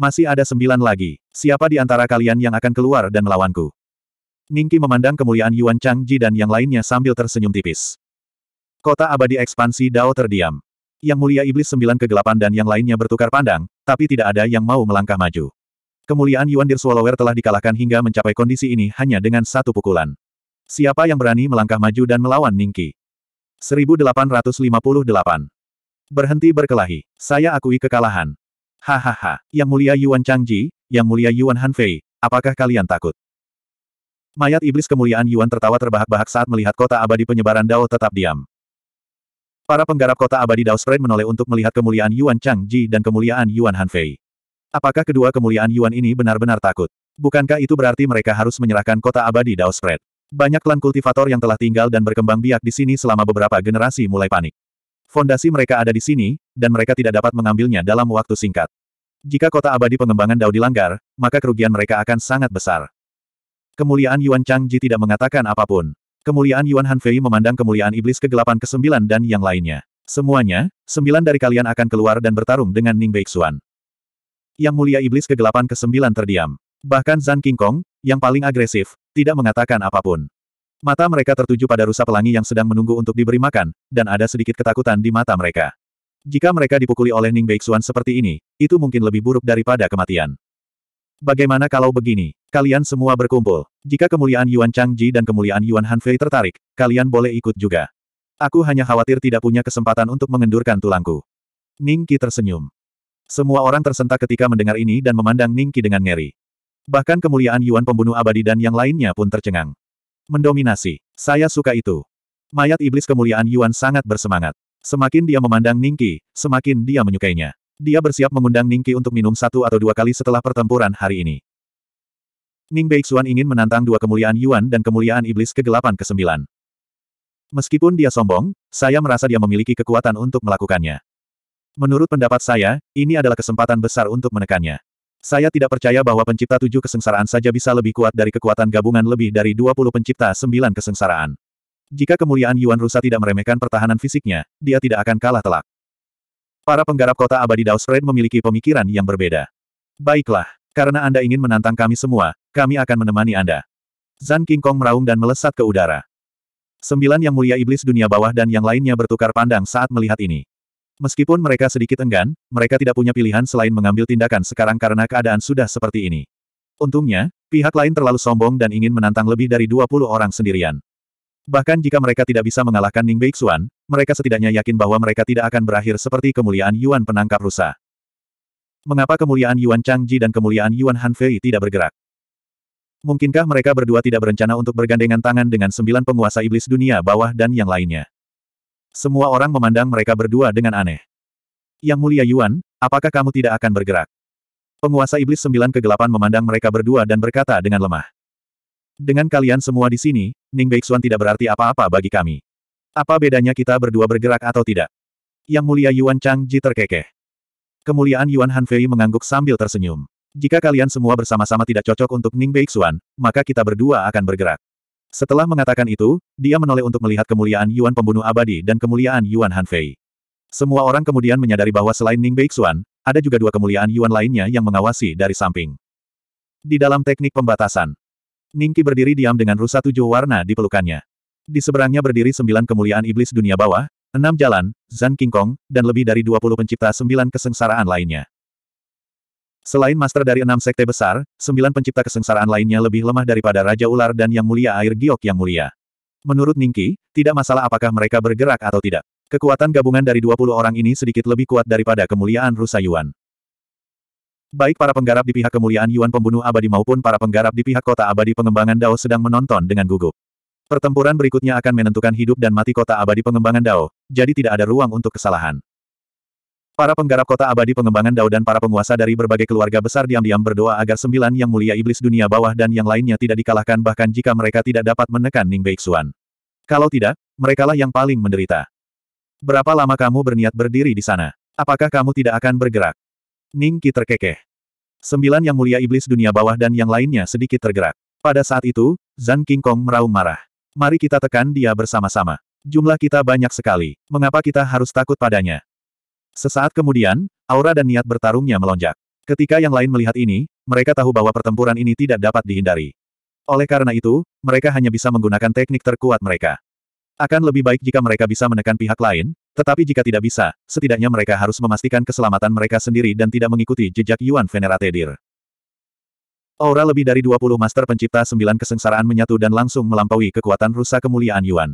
Masih ada sembilan lagi. Siapa di antara kalian yang akan keluar dan melawanku? Ningki memandang kemuliaan Yuan Changji dan yang lainnya sambil tersenyum tipis. Kota abadi ekspansi Dao terdiam. Yang mulia iblis sembilan kegelapan dan yang lainnya bertukar pandang, tapi tidak ada yang mau melangkah maju. Kemuliaan Yuan Dir Swallower telah dikalahkan hingga mencapai kondisi ini hanya dengan satu pukulan. Siapa yang berani melangkah maju dan melawan Ningki? 1858. Berhenti berkelahi. Saya akui kekalahan. Hahaha, Yang Mulia Yuan Changji, Yang Mulia Yuan Hanfei, apakah kalian takut? Mayat iblis kemuliaan Yuan tertawa terbahak-bahak saat melihat kota abadi penyebaran Dao tetap diam. Para penggarap kota abadi Dao Spread menoleh untuk melihat kemuliaan Yuan Changji dan kemuliaan Yuan Hanfei. Apakah kedua kemuliaan Yuan ini benar-benar takut? Bukankah itu berarti mereka harus menyerahkan kota abadi Dao Spread? Banyak klan kultivator yang telah tinggal dan berkembang biak di sini selama beberapa generasi mulai panik. Fondasi mereka ada di sini, dan mereka tidak dapat mengambilnya dalam waktu singkat. Jika kota abadi pengembangan Dao dilanggar, maka kerugian mereka akan sangat besar. Kemuliaan Yuan Changji tidak mengatakan apapun. Kemuliaan Yuan Hanfei memandang kemuliaan iblis kegelapan ke-9 dan yang lainnya. Semuanya, sembilan dari kalian akan keluar dan bertarung dengan Ning Beixuan. Yang mulia iblis kegelapan ke-9 terdiam. Bahkan Zan King Kong, yang paling agresif, tidak mengatakan apapun. Mata mereka tertuju pada rusa pelangi yang sedang menunggu untuk diberi makan, dan ada sedikit ketakutan di mata mereka. Jika mereka dipukuli oleh Ning Beixuan seperti ini, itu mungkin lebih buruk daripada kematian. Bagaimana kalau begini? Kalian semua berkumpul. Jika kemuliaan Yuan Changji dan kemuliaan Yuan Hanfei tertarik, kalian boleh ikut juga. Aku hanya khawatir tidak punya kesempatan untuk mengendurkan tulangku. Ning Qi tersenyum. Semua orang tersentak ketika mendengar ini dan memandang Ning Qi dengan ngeri. Bahkan kemuliaan Yuan pembunuh abadi dan yang lainnya pun tercengang. Mendominasi. Saya suka itu. Mayat iblis kemuliaan Yuan sangat bersemangat. Semakin dia memandang Ningki, semakin dia menyukainya. Dia bersiap mengundang Ningki untuk minum satu atau dua kali setelah pertempuran hari ini. Ning Beixuan ingin menantang dua kemuliaan Yuan dan kemuliaan iblis kegelapan Kesembilan. Meskipun dia sombong, saya merasa dia memiliki kekuatan untuk melakukannya. Menurut pendapat saya, ini adalah kesempatan besar untuk menekannya. Saya tidak percaya bahwa pencipta tujuh kesengsaraan saja bisa lebih kuat dari kekuatan gabungan lebih dari 20 pencipta sembilan kesengsaraan. Jika kemuliaan Yuan Rusa tidak meremehkan pertahanan fisiknya, dia tidak akan kalah telak. Para penggarap kota abadi Daos Red memiliki pemikiran yang berbeda. Baiklah, karena Anda ingin menantang kami semua, kami akan menemani Anda. Zan King Kong meraung dan melesat ke udara. Sembilan yang mulia iblis dunia bawah dan yang lainnya bertukar pandang saat melihat ini. Meskipun mereka sedikit enggan, mereka tidak punya pilihan selain mengambil tindakan sekarang karena keadaan sudah seperti ini. Untungnya, pihak lain terlalu sombong dan ingin menantang lebih dari 20 orang sendirian. Bahkan jika mereka tidak bisa mengalahkan Ning Beixuan, mereka setidaknya yakin bahwa mereka tidak akan berakhir seperti kemuliaan Yuan penangkap rusa. Mengapa kemuliaan Yuan Changji dan kemuliaan Yuan Hanfei tidak bergerak? Mungkinkah mereka berdua tidak berencana untuk bergandengan tangan dengan sembilan penguasa iblis dunia bawah dan yang lainnya? Semua orang memandang mereka berdua dengan aneh. Yang mulia Yuan, apakah kamu tidak akan bergerak? Penguasa iblis sembilan kegelapan memandang mereka berdua dan berkata dengan lemah. Dengan kalian semua di sini, Ning Beixuan tidak berarti apa-apa bagi kami. Apa bedanya kita berdua bergerak atau tidak? Yang mulia Yuan Chang Ji terkekeh. Kemuliaan Yuan Hanfei mengangguk sambil tersenyum. Jika kalian semua bersama-sama tidak cocok untuk Ning Beixuan, maka kita berdua akan bergerak. Setelah mengatakan itu, dia menoleh untuk melihat kemuliaan Yuan Pembunuh Abadi dan kemuliaan Yuan Hanfei. Semua orang kemudian menyadari bahwa selain Ning Beixuan, ada juga dua kemuliaan Yuan lainnya yang mengawasi dari samping. Di dalam teknik pembatasan, Ningki berdiri diam dengan rusa tujuh warna di pelukannya. Di seberangnya berdiri sembilan kemuliaan iblis dunia bawah, enam jalan, Zan King Kong, dan lebih dari dua puluh pencipta sembilan kesengsaraan lainnya. Selain master dari enam sekte besar, sembilan pencipta kesengsaraan lainnya lebih lemah daripada Raja Ular dan Yang Mulia Air Giok Yang Mulia. Menurut Ningki, tidak masalah apakah mereka bergerak atau tidak. Kekuatan gabungan dari 20 orang ini sedikit lebih kuat daripada kemuliaan Rusa Yuan. Baik para penggarap di pihak kemuliaan Yuan Pembunuh Abadi maupun para penggarap di pihak kota abadi pengembangan Dao sedang menonton dengan gugup. Pertempuran berikutnya akan menentukan hidup dan mati kota abadi pengembangan Dao, jadi tidak ada ruang untuk kesalahan. Para penggarap kota abadi pengembangan Dao dan para penguasa dari berbagai keluarga besar diam-diam berdoa agar sembilan yang mulia iblis dunia bawah dan yang lainnya tidak dikalahkan bahkan jika mereka tidak dapat menekan Ning Beixuan. Kalau tidak, merekalah yang paling menderita. Berapa lama kamu berniat berdiri di sana? Apakah kamu tidak akan bergerak? Ning Qi terkekeh. Sembilan yang mulia iblis dunia bawah dan yang lainnya sedikit tergerak. Pada saat itu, Zan King Kong meraung marah. Mari kita tekan dia bersama-sama. Jumlah kita banyak sekali. Mengapa kita harus takut padanya? Sesaat kemudian, aura dan niat bertarungnya melonjak. Ketika yang lain melihat ini, mereka tahu bahwa pertempuran ini tidak dapat dihindari. Oleh karena itu, mereka hanya bisa menggunakan teknik terkuat mereka. Akan lebih baik jika mereka bisa menekan pihak lain, tetapi jika tidak bisa, setidaknya mereka harus memastikan keselamatan mereka sendiri dan tidak mengikuti jejak Yuan Venerate Dir. Aura lebih dari 20 master pencipta sembilan kesengsaraan menyatu dan langsung melampaui kekuatan rusa kemuliaan Yuan.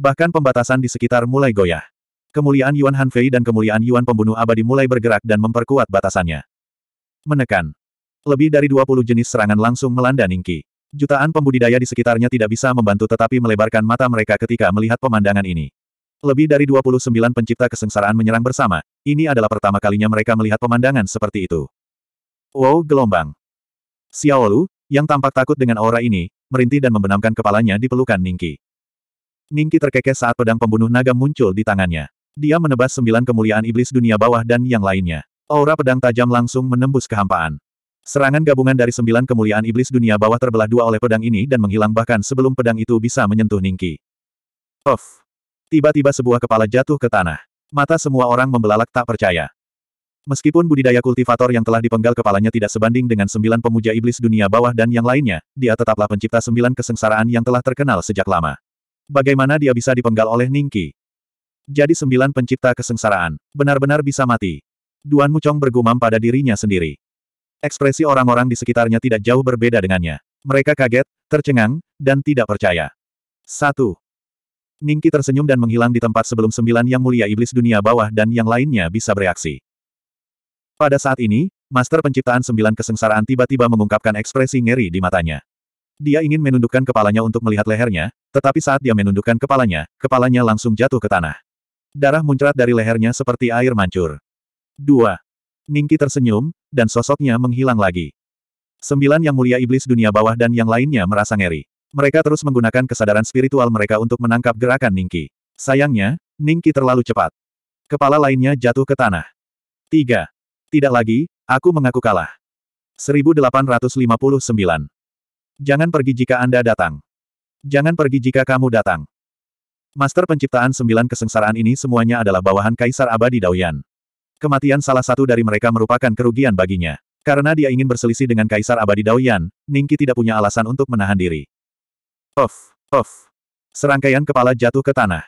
Bahkan pembatasan di sekitar mulai goyah. Kemuliaan Yuan Hanfei dan kemuliaan Yuan pembunuh abadi mulai bergerak dan memperkuat batasannya. Menekan. Lebih dari 20 jenis serangan langsung melanda Ningki. Jutaan pembudidaya di sekitarnya tidak bisa membantu tetapi melebarkan mata mereka ketika melihat pemandangan ini. Lebih dari 29 pencipta kesengsaraan menyerang bersama, ini adalah pertama kalinya mereka melihat pemandangan seperti itu. Wow gelombang. Xiao Lu, yang tampak takut dengan aura ini, merintih dan membenamkan kepalanya di pelukan Ningki. Ningki terkekeh saat pedang pembunuh naga muncul di tangannya. Dia menebas sembilan kemuliaan iblis dunia bawah dan yang lainnya. Aura pedang tajam langsung menembus kehampaan. Serangan gabungan dari sembilan kemuliaan iblis dunia bawah terbelah dua oleh pedang ini dan menghilang bahkan sebelum pedang itu bisa menyentuh Ningki. Of! Tiba-tiba sebuah kepala jatuh ke tanah. Mata semua orang membelalak tak percaya. Meskipun budidaya kultivator yang telah dipenggal kepalanya tidak sebanding dengan sembilan pemuja iblis dunia bawah dan yang lainnya, dia tetaplah pencipta sembilan kesengsaraan yang telah terkenal sejak lama. Bagaimana dia bisa dipenggal oleh Ningki? Jadi sembilan pencipta kesengsaraan, benar-benar bisa mati. Duan Mucong bergumam pada dirinya sendiri. Ekspresi orang-orang di sekitarnya tidak jauh berbeda dengannya. Mereka kaget, tercengang, dan tidak percaya. Satu. Ningki tersenyum dan menghilang di tempat sebelum sembilan yang mulia iblis dunia bawah dan yang lainnya bisa bereaksi. Pada saat ini, Master Penciptaan Sembilan Kesengsaraan tiba-tiba mengungkapkan ekspresi ngeri di matanya. Dia ingin menundukkan kepalanya untuk melihat lehernya, tetapi saat dia menundukkan kepalanya, kepalanya langsung jatuh ke tanah. Darah muncrat dari lehernya seperti air mancur. Dua. Ningki tersenyum, dan sosoknya menghilang lagi. Sembilan yang mulia iblis dunia bawah dan yang lainnya merasa ngeri. Mereka terus menggunakan kesadaran spiritual mereka untuk menangkap gerakan Ningki. Sayangnya, Ningki terlalu cepat. Kepala lainnya jatuh ke tanah. Tiga. Tidak lagi, aku mengaku kalah. 1859. Jangan pergi jika Anda datang. Jangan pergi jika kamu datang. Master penciptaan sembilan kesengsaraan ini semuanya adalah bawahan Kaisar Abadi Daoyan. Kematian salah satu dari mereka merupakan kerugian baginya. Karena dia ingin berselisih dengan Kaisar Abadi Daoyan, Ningki tidak punya alasan untuk menahan diri. Of, of. Serangkaian kepala jatuh ke tanah.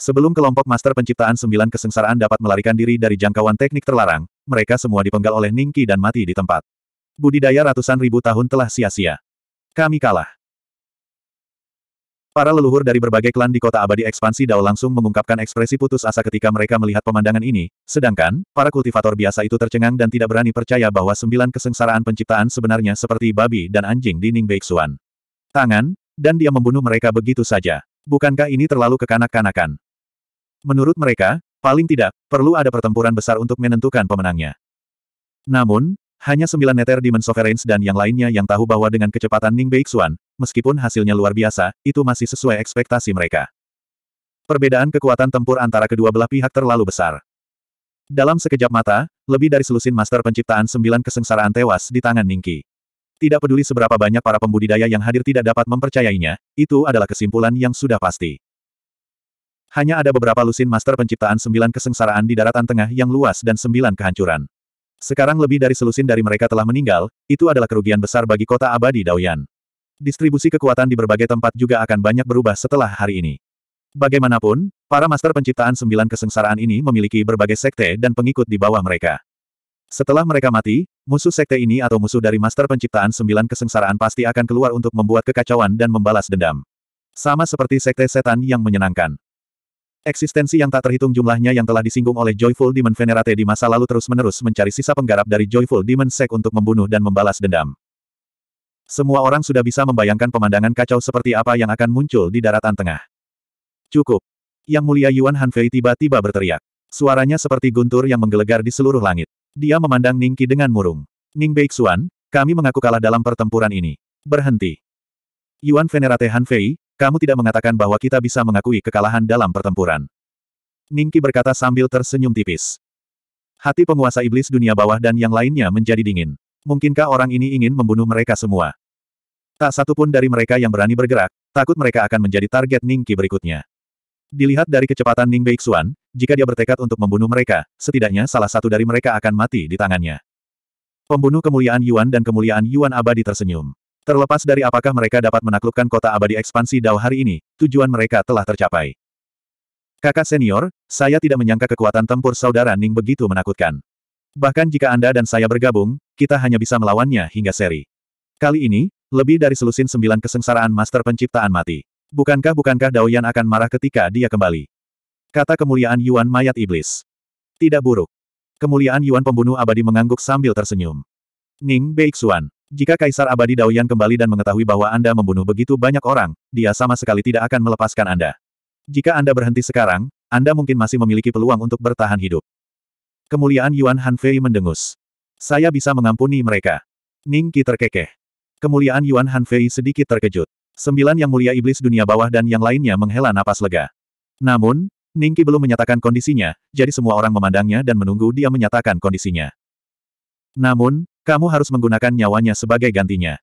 Sebelum kelompok master penciptaan sembilan kesengsaraan dapat melarikan diri dari jangkauan teknik terlarang, mereka semua dipenggal oleh Ningki dan mati di tempat. Budidaya ratusan ribu tahun telah sia-sia. Kami kalah. Para leluhur dari berbagai klan di kota abadi ekspansi Dao langsung mengungkapkan ekspresi putus asa ketika mereka melihat pemandangan ini, sedangkan, para kultivator biasa itu tercengang dan tidak berani percaya bahwa sembilan kesengsaraan penciptaan sebenarnya seperti babi dan anjing di Xuan. Tangan, dan dia membunuh mereka begitu saja. Bukankah ini terlalu kekanak-kanakan? Menurut mereka, paling tidak, perlu ada pertempuran besar untuk menentukan pemenangnya. Namun, hanya sembilan neter Demon Sovereigns dan yang lainnya yang tahu bahwa dengan kecepatan Ning Beixuan, meskipun hasilnya luar biasa, itu masih sesuai ekspektasi mereka. Perbedaan kekuatan tempur antara kedua belah pihak terlalu besar. Dalam sekejap mata, lebih dari selusin master penciptaan sembilan kesengsaraan tewas di tangan Ningki. Tidak peduli seberapa banyak para pembudidaya yang hadir tidak dapat mempercayainya, itu adalah kesimpulan yang sudah pasti. Hanya ada beberapa lusin master penciptaan sembilan kesengsaraan di daratan tengah yang luas dan sembilan kehancuran. Sekarang lebih dari selusin dari mereka telah meninggal, itu adalah kerugian besar bagi kota abadi Daoyan. Distribusi kekuatan di berbagai tempat juga akan banyak berubah setelah hari ini. Bagaimanapun, para master penciptaan sembilan kesengsaraan ini memiliki berbagai sekte dan pengikut di bawah mereka. Setelah mereka mati, musuh sekte ini atau musuh dari master penciptaan sembilan kesengsaraan pasti akan keluar untuk membuat kekacauan dan membalas dendam. Sama seperti sekte setan yang menyenangkan. Eksistensi yang tak terhitung jumlahnya yang telah disinggung oleh Joyful Demon Venerate di masa lalu terus-menerus mencari sisa penggarap dari Joyful Demon Sect untuk membunuh dan membalas dendam. Semua orang sudah bisa membayangkan pemandangan kacau seperti apa yang akan muncul di daratan tengah. Cukup. Yang mulia Yuan Hanfei tiba-tiba berteriak. Suaranya seperti guntur yang menggelegar di seluruh langit. Dia memandang Qi dengan murung. Ning Beixuan, kami mengaku kalah dalam pertempuran ini. Berhenti. Yuan Venerate Hanfei, kamu tidak mengatakan bahwa kita bisa mengakui kekalahan dalam pertempuran. Ningki berkata sambil tersenyum tipis. Hati penguasa iblis dunia bawah dan yang lainnya menjadi dingin. Mungkinkah orang ini ingin membunuh mereka semua? Tak satupun dari mereka yang berani bergerak, takut mereka akan menjadi target Ningqi berikutnya. Dilihat dari kecepatan Ning Beixuan, jika dia bertekad untuk membunuh mereka, setidaknya salah satu dari mereka akan mati di tangannya. Pembunuh kemuliaan Yuan dan kemuliaan Yuan abadi tersenyum. Terlepas dari apakah mereka dapat menaklukkan kota abadi ekspansi Dao hari ini, tujuan mereka telah tercapai. Kakak senior, saya tidak menyangka kekuatan tempur saudara Ning begitu menakutkan. Bahkan jika Anda dan saya bergabung, kita hanya bisa melawannya hingga seri. Kali ini, lebih dari selusin sembilan kesengsaraan master penciptaan mati. Bukankah-bukankah Daoyan akan marah ketika dia kembali? Kata kemuliaan Yuan mayat iblis. Tidak buruk. Kemuliaan Yuan pembunuh abadi mengangguk sambil tersenyum. Ning Beixuan, jika Kaisar abadi Daoyan kembali dan mengetahui bahwa Anda membunuh begitu banyak orang, dia sama sekali tidak akan melepaskan Anda. Jika Anda berhenti sekarang, Anda mungkin masih memiliki peluang untuk bertahan hidup. Kemuliaan Yuan Hanfei mendengus. Saya bisa mengampuni mereka. Ning Qi terkekeh. Kemuliaan Yuan Hanfei sedikit terkejut. Sembilan yang mulia iblis dunia bawah dan yang lainnya menghela napas lega. Namun, Ning Qi belum menyatakan kondisinya, jadi semua orang memandangnya dan menunggu dia menyatakan kondisinya. Namun, kamu harus menggunakan nyawanya sebagai gantinya.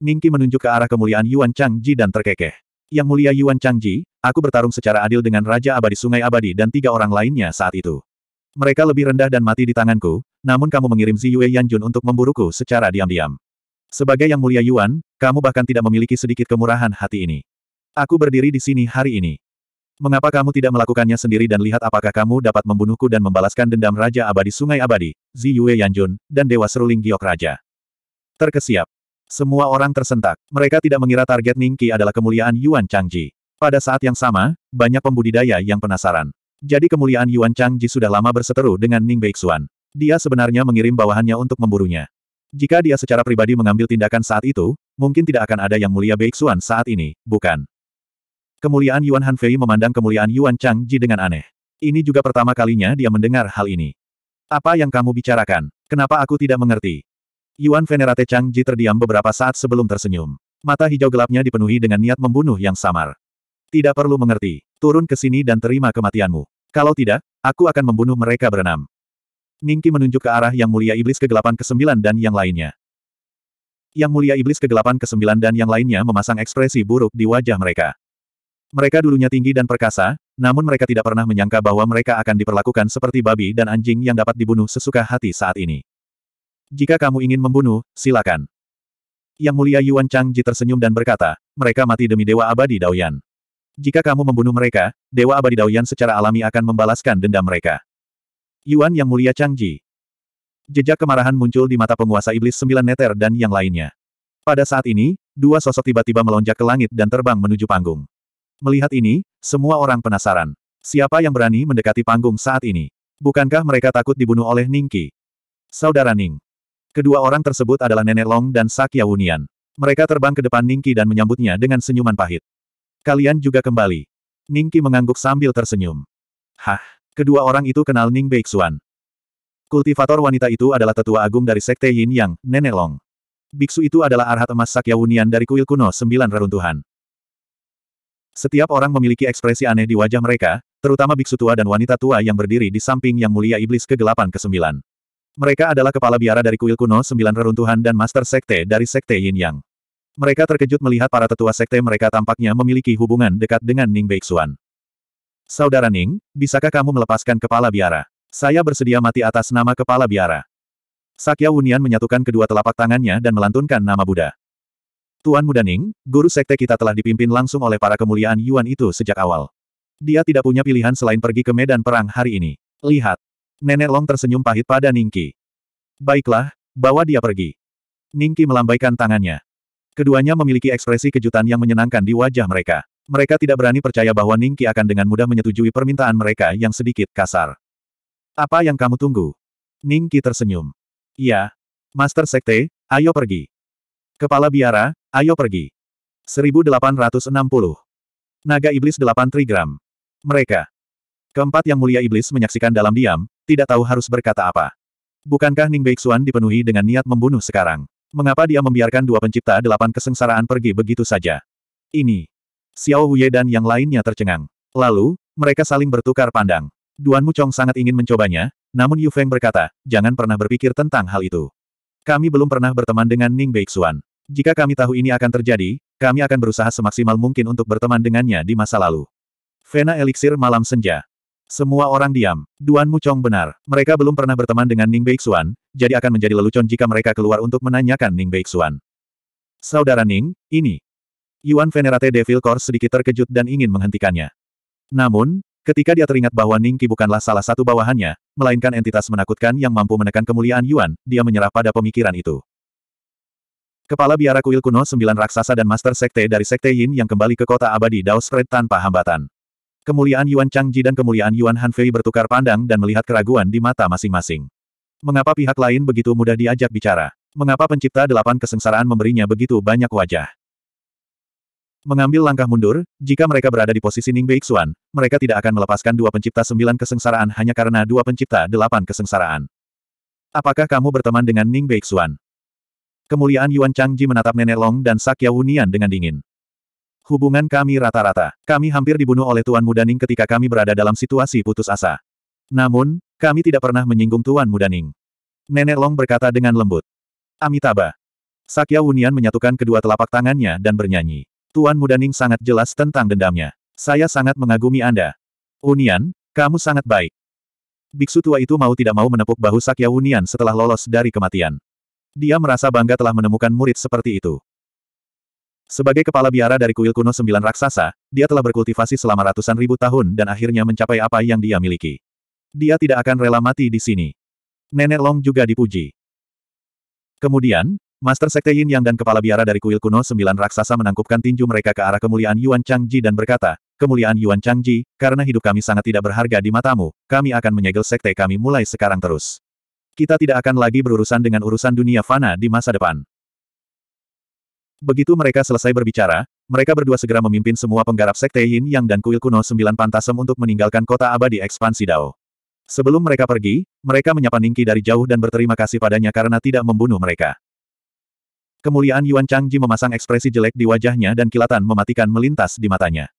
Ning menunjuk ke arah kemuliaan Yuan Changji dan terkekeh. Yang mulia Yuan Changji, aku bertarung secara adil dengan Raja Abadi Sungai Abadi dan tiga orang lainnya saat itu. Mereka lebih rendah dan mati di tanganku, namun kamu mengirim Ziyue Yanjun untuk memburuku secara diam-diam. Sebagai yang mulia Yuan, kamu bahkan tidak memiliki sedikit kemurahan hati ini. Aku berdiri di sini hari ini. Mengapa kamu tidak melakukannya sendiri dan lihat apakah kamu dapat membunuhku dan membalaskan dendam Raja Abadi Sungai Abadi, Ziyue Yanjun, dan Dewa Seruling Giok Raja. Terkesiap. Semua orang tersentak. Mereka tidak mengira target Ningki adalah kemuliaan Yuan Changji. Pada saat yang sama, banyak pembudidaya yang penasaran. Jadi kemuliaan Yuan Changji sudah lama berseteru dengan Ning Beixuan. Dia sebenarnya mengirim bawahannya untuk memburunya. Jika dia secara pribadi mengambil tindakan saat itu, mungkin tidak akan ada yang mulia Beixuan saat ini, bukan? Kemuliaan Yuan Hanfei memandang kemuliaan Yuan Changji dengan aneh. Ini juga pertama kalinya dia mendengar hal ini. Apa yang kamu bicarakan? Kenapa aku tidak mengerti? Yuan Venerate Changji terdiam beberapa saat sebelum tersenyum. Mata hijau gelapnya dipenuhi dengan niat membunuh yang samar. Tidak perlu mengerti. Turun ke sini dan terima kematianmu. Kalau tidak, aku akan membunuh mereka berenam. Ningki menunjuk ke arah Yang Mulia Iblis Kegelapan ke-9 dan yang lainnya. Yang Mulia Iblis Kegelapan ke-9 dan yang lainnya memasang ekspresi buruk di wajah mereka. Mereka dulunya tinggi dan perkasa, namun mereka tidak pernah menyangka bahwa mereka akan diperlakukan seperti babi dan anjing yang dapat dibunuh sesuka hati saat ini. Jika kamu ingin membunuh, silakan. Yang mulia Yuan Changji tersenyum dan berkata, mereka mati demi Dewa Abadi Daoyan. Jika kamu membunuh mereka, Dewa Abadi Daoyan secara alami akan membalaskan dendam mereka. Yuan Yang Mulia Changji. Jejak kemarahan muncul di mata penguasa iblis sembilan neter dan yang lainnya. Pada saat ini, dua sosok tiba-tiba melonjak ke langit dan terbang menuju panggung. Melihat ini, semua orang penasaran. Siapa yang berani mendekati panggung saat ini? Bukankah mereka takut dibunuh oleh Ningki? Saudara Ning. Kedua orang tersebut adalah Nenek Long dan Sakya Wunian. Mereka terbang ke depan Ningki dan menyambutnya dengan senyuman pahit. Kalian juga kembali. Ningki mengangguk sambil tersenyum. Hah, kedua orang itu kenal Ning Beixuan. Kultivator wanita itu adalah tetua agung dari Sekte Yin Yang, Nenek Long. Biksu itu adalah arhat emas Sakya Wunian dari kuil kuno sembilan reruntuhan. Setiap orang memiliki ekspresi aneh di wajah mereka, terutama biksu tua dan wanita tua yang berdiri di samping yang mulia iblis kegelapan ke-9. Mereka adalah kepala biara dari kuil kuno sembilan reruntuhan dan master sekte dari sekte Yin Yang. Mereka terkejut melihat para tetua sekte mereka tampaknya memiliki hubungan dekat dengan Ning Beixuan. Saudara Ning, bisakah kamu melepaskan kepala biara? Saya bersedia mati atas nama kepala biara. Sakya Wunian menyatukan kedua telapak tangannya dan melantunkan nama Buddha. Tuan Muda Ning, guru sekte kita telah dipimpin langsung oleh para kemuliaan Yuan itu sejak awal. Dia tidak punya pilihan selain pergi ke medan perang hari ini. Lihat. Nenek Long tersenyum pahit pada Ningki. Baiklah, bawa dia pergi. Ningki melambaikan tangannya. Keduanya memiliki ekspresi kejutan yang menyenangkan di wajah mereka. Mereka tidak berani percaya bahwa Ningki akan dengan mudah menyetujui permintaan mereka yang sedikit kasar. Apa yang kamu tunggu? Ningki tersenyum. Ya, Master Sekte, ayo pergi. Kepala biara, ayo pergi. 1860. Naga Iblis 8 Trigram. Mereka. Keempat yang mulia Iblis menyaksikan dalam diam, tidak tahu harus berkata apa. Bukankah Ning Beixuan dipenuhi dengan niat membunuh sekarang? Mengapa dia membiarkan dua pencipta delapan kesengsaraan pergi begitu saja? Ini. Xiao Huye dan yang lainnya tercengang. Lalu, mereka saling bertukar pandang. Duan Mucong sangat ingin mencobanya, namun Yu Feng berkata, jangan pernah berpikir tentang hal itu. Kami belum pernah berteman dengan Ning Beixuan. Jika kami tahu ini akan terjadi, kami akan berusaha semaksimal mungkin untuk berteman dengannya di masa lalu. Vena Elixir Malam Senja semua orang diam. Duan Mucong benar. Mereka belum pernah berteman dengan Ning Beixuan, jadi akan menjadi lelucon jika mereka keluar untuk menanyakan Ning Beixuan. Saudara Ning, ini. Yuan Venerate Devil Core sedikit terkejut dan ingin menghentikannya. Namun, ketika dia teringat bahwa Ning Qi bukanlah salah satu bawahannya, melainkan entitas menakutkan yang mampu menekan kemuliaan Yuan, dia menyerah pada pemikiran itu. Kepala biara kuil kuno sembilan raksasa dan master sekte dari sekte Yin yang kembali ke kota abadi Dao Spread tanpa hambatan. Kemuliaan Yuan Changji dan kemuliaan Yuan Hanfei bertukar pandang dan melihat keraguan di mata masing-masing. Mengapa pihak lain begitu mudah diajak bicara? Mengapa pencipta delapan kesengsaraan memberinya begitu banyak wajah? Mengambil langkah mundur, jika mereka berada di posisi Ning Beixuan, mereka tidak akan melepaskan dua pencipta sembilan kesengsaraan hanya karena dua pencipta delapan kesengsaraan. Apakah kamu berteman dengan Ning Beixuan? Kemuliaan Yuan Changji menatap Nenek Long dan Sakya Wunian dengan dingin. Hubungan kami rata-rata. Kami hampir dibunuh oleh Tuan Mudaning ketika kami berada dalam situasi putus asa. Namun, kami tidak pernah menyinggung Tuan Mudaning. Nenek Long berkata dengan lembut. Amitabha. Sakya Wunian menyatukan kedua telapak tangannya dan bernyanyi. Tuan Mudaning sangat jelas tentang dendamnya. Saya sangat mengagumi Anda. Wunian, kamu sangat baik. Biksu tua itu mau tidak mau menepuk bahu Sakya Wunian setelah lolos dari kematian. Dia merasa bangga telah menemukan murid seperti itu. Sebagai kepala biara dari kuil kuno sembilan raksasa, dia telah berkultivasi selama ratusan ribu tahun dan akhirnya mencapai apa yang dia miliki. Dia tidak akan rela mati di sini. Nenek Long juga dipuji. Kemudian, Master Sekte Yin Yang dan kepala biara dari kuil kuno sembilan raksasa menangkupkan tinju mereka ke arah kemuliaan Yuan Changji dan berkata, Kemuliaan Yuan Changji, karena hidup kami sangat tidak berharga di matamu, kami akan menyegel sekte kami mulai sekarang terus. Kita tidak akan lagi berurusan dengan urusan dunia fana di masa depan. Begitu mereka selesai berbicara, mereka berdua segera memimpin semua penggarap Sekte Yin Yang dan kuil kuno Sembilan Pantasem untuk meninggalkan kota abadi ekspansi Dao. Sebelum mereka pergi, mereka menyapa Ningki dari jauh dan berterima kasih padanya karena tidak membunuh mereka. Kemuliaan Yuan Changji memasang ekspresi jelek di wajahnya dan kilatan mematikan melintas di matanya.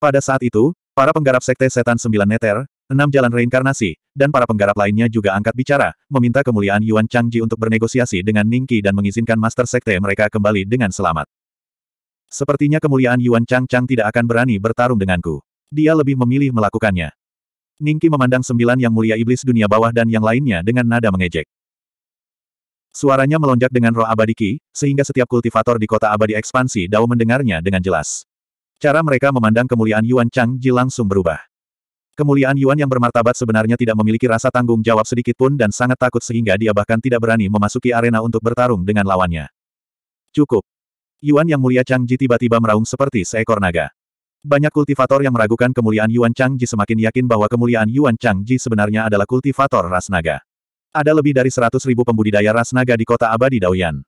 Pada saat itu, para penggarap Sekte Setan Sembilan Neter, Enam jalan reinkarnasi, dan para penggarap lainnya juga angkat bicara, meminta kemuliaan Yuan Changji untuk bernegosiasi dengan Ningqi dan mengizinkan Master Sekte mereka kembali dengan selamat. Sepertinya kemuliaan Yuan Chang Chang tidak akan berani bertarung denganku. Dia lebih memilih melakukannya. Ningki memandang sembilan yang mulia iblis dunia bawah dan yang lainnya dengan nada mengejek. Suaranya melonjak dengan roh abadi Ki, sehingga setiap kultivator di kota abadi ekspansi Dao mendengarnya dengan jelas. Cara mereka memandang kemuliaan Yuan Chang Ji langsung berubah. Kemuliaan Yuan yang bermartabat sebenarnya tidak memiliki rasa tanggung jawab sedikit pun dan sangat takut sehingga dia bahkan tidak berani memasuki arena untuk bertarung dengan lawannya. Cukup. Yuan yang mulia Chang Ji tiba-tiba meraung seperti seekor naga. Banyak kultivator yang meragukan kemuliaan Yuan Chang Ji semakin yakin bahwa kemuliaan Yuan Chang Ji sebenarnya adalah kultivator ras naga. Ada lebih dari seratus ribu pembudidaya ras naga di kota abadi Daoyan.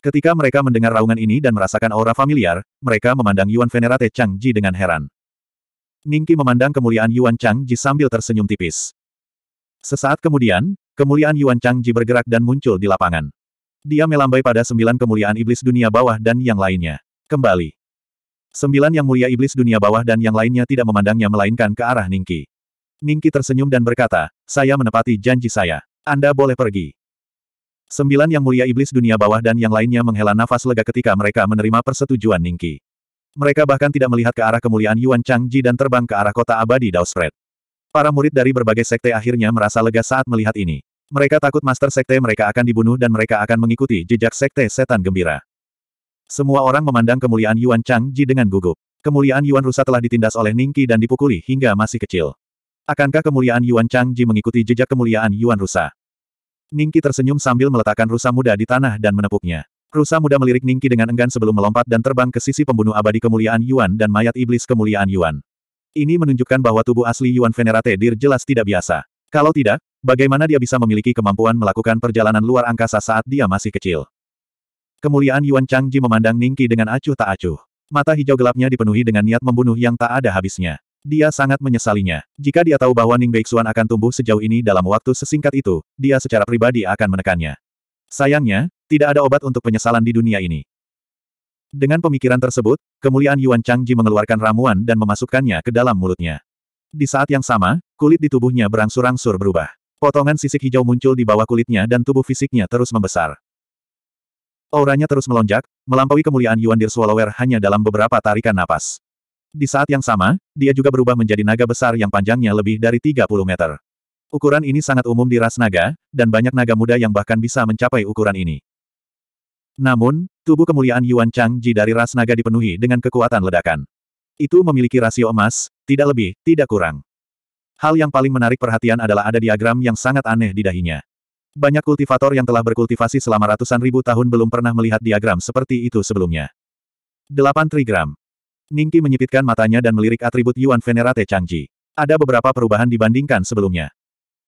Ketika mereka mendengar raungan ini dan merasakan aura familiar, mereka memandang Yuan Venerate Ji dengan heran. Ningki memandang kemuliaan Yuan Chang Changji sambil tersenyum tipis. Sesaat kemudian, kemuliaan Yuan Changji bergerak dan muncul di lapangan. Dia melambai pada sembilan kemuliaan iblis dunia bawah dan yang lainnya. Kembali. Sembilan yang mulia iblis dunia bawah dan yang lainnya tidak memandangnya melainkan ke arah Ningki. Ningki tersenyum dan berkata, saya menepati janji saya. Anda boleh pergi. Sembilan yang mulia iblis dunia bawah dan yang lainnya menghela nafas lega ketika mereka menerima persetujuan Ningki. Mereka bahkan tidak melihat ke arah kemuliaan Yuan Changji dan terbang ke arah kota abadi Daosfred. Para murid dari berbagai sekte akhirnya merasa lega saat melihat ini. Mereka takut master sekte mereka akan dibunuh dan mereka akan mengikuti jejak sekte setan gembira. Semua orang memandang kemuliaan Yuan Changji dengan gugup. Kemuliaan Yuan Rusa telah ditindas oleh Ningki dan dipukuli hingga masih kecil. Akankah kemuliaan Yuan Changji mengikuti jejak kemuliaan Yuan Rusa? Ningki tersenyum sambil meletakkan rusa muda di tanah dan menepuknya. Rusa muda melirik Ningki dengan enggan sebelum melompat dan terbang ke sisi pembunuh abadi kemuliaan Yuan dan mayat iblis kemuliaan Yuan. Ini menunjukkan bahwa tubuh asli Yuan Venerate Dir jelas tidak biasa. Kalau tidak, bagaimana dia bisa memiliki kemampuan melakukan perjalanan luar angkasa saat dia masih kecil? Kemuliaan Yuan Changji memandang Ningki dengan acuh tak acuh. Mata hijau gelapnya dipenuhi dengan niat membunuh yang tak ada habisnya. Dia sangat menyesalinya. Jika dia tahu bahwa Ning Beixuan akan tumbuh sejauh ini dalam waktu sesingkat itu, dia secara pribadi akan menekannya. Sayangnya, tidak ada obat untuk penyesalan di dunia ini. Dengan pemikiran tersebut, kemuliaan Yuan Changji mengeluarkan ramuan dan memasukkannya ke dalam mulutnya. Di saat yang sama, kulit di tubuhnya berangsur-angsur berubah. Potongan sisik hijau muncul di bawah kulitnya dan tubuh fisiknya terus membesar. Auranya terus melonjak, melampaui kemuliaan Yuan Dir Swallower hanya dalam beberapa tarikan napas. Di saat yang sama, dia juga berubah menjadi naga besar yang panjangnya lebih dari 30 meter. Ukuran ini sangat umum di ras naga, dan banyak naga muda yang bahkan bisa mencapai ukuran ini. Namun, tubuh kemuliaan Yuan Chang Ji dari ras naga dipenuhi dengan kekuatan ledakan. Itu memiliki rasio emas, tidak lebih, tidak kurang. Hal yang paling menarik perhatian adalah ada diagram yang sangat aneh di dahinya. Banyak kultivator yang telah berkultivasi selama ratusan ribu tahun belum pernah melihat diagram seperti itu sebelumnya. 8 trigram. Ningki menyipitkan matanya dan melirik atribut Yuan Venerate Changji. Ada beberapa perubahan dibandingkan sebelumnya.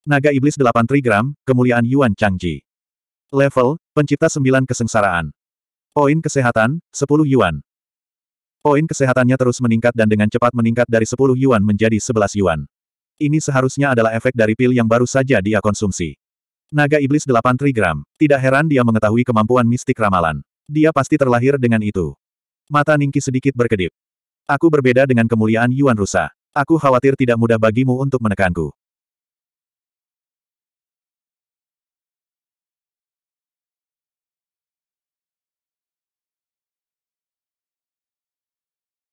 Naga Iblis 8 Trigram, Kemuliaan Yuan Changji. Level, Pencipta 9 Kesengsaraan. Poin Kesehatan, 10 Yuan. Poin kesehatannya terus meningkat dan dengan cepat meningkat dari 10 Yuan menjadi 11 Yuan. Ini seharusnya adalah efek dari pil yang baru saja dia konsumsi. Naga Iblis 8 Trigram. Tidak heran dia mengetahui kemampuan mistik ramalan. Dia pasti terlahir dengan itu. Mata Ningki sedikit berkedip. Aku berbeda dengan kemuliaan Yuan Rusa. Aku khawatir tidak mudah bagimu untuk menekanku.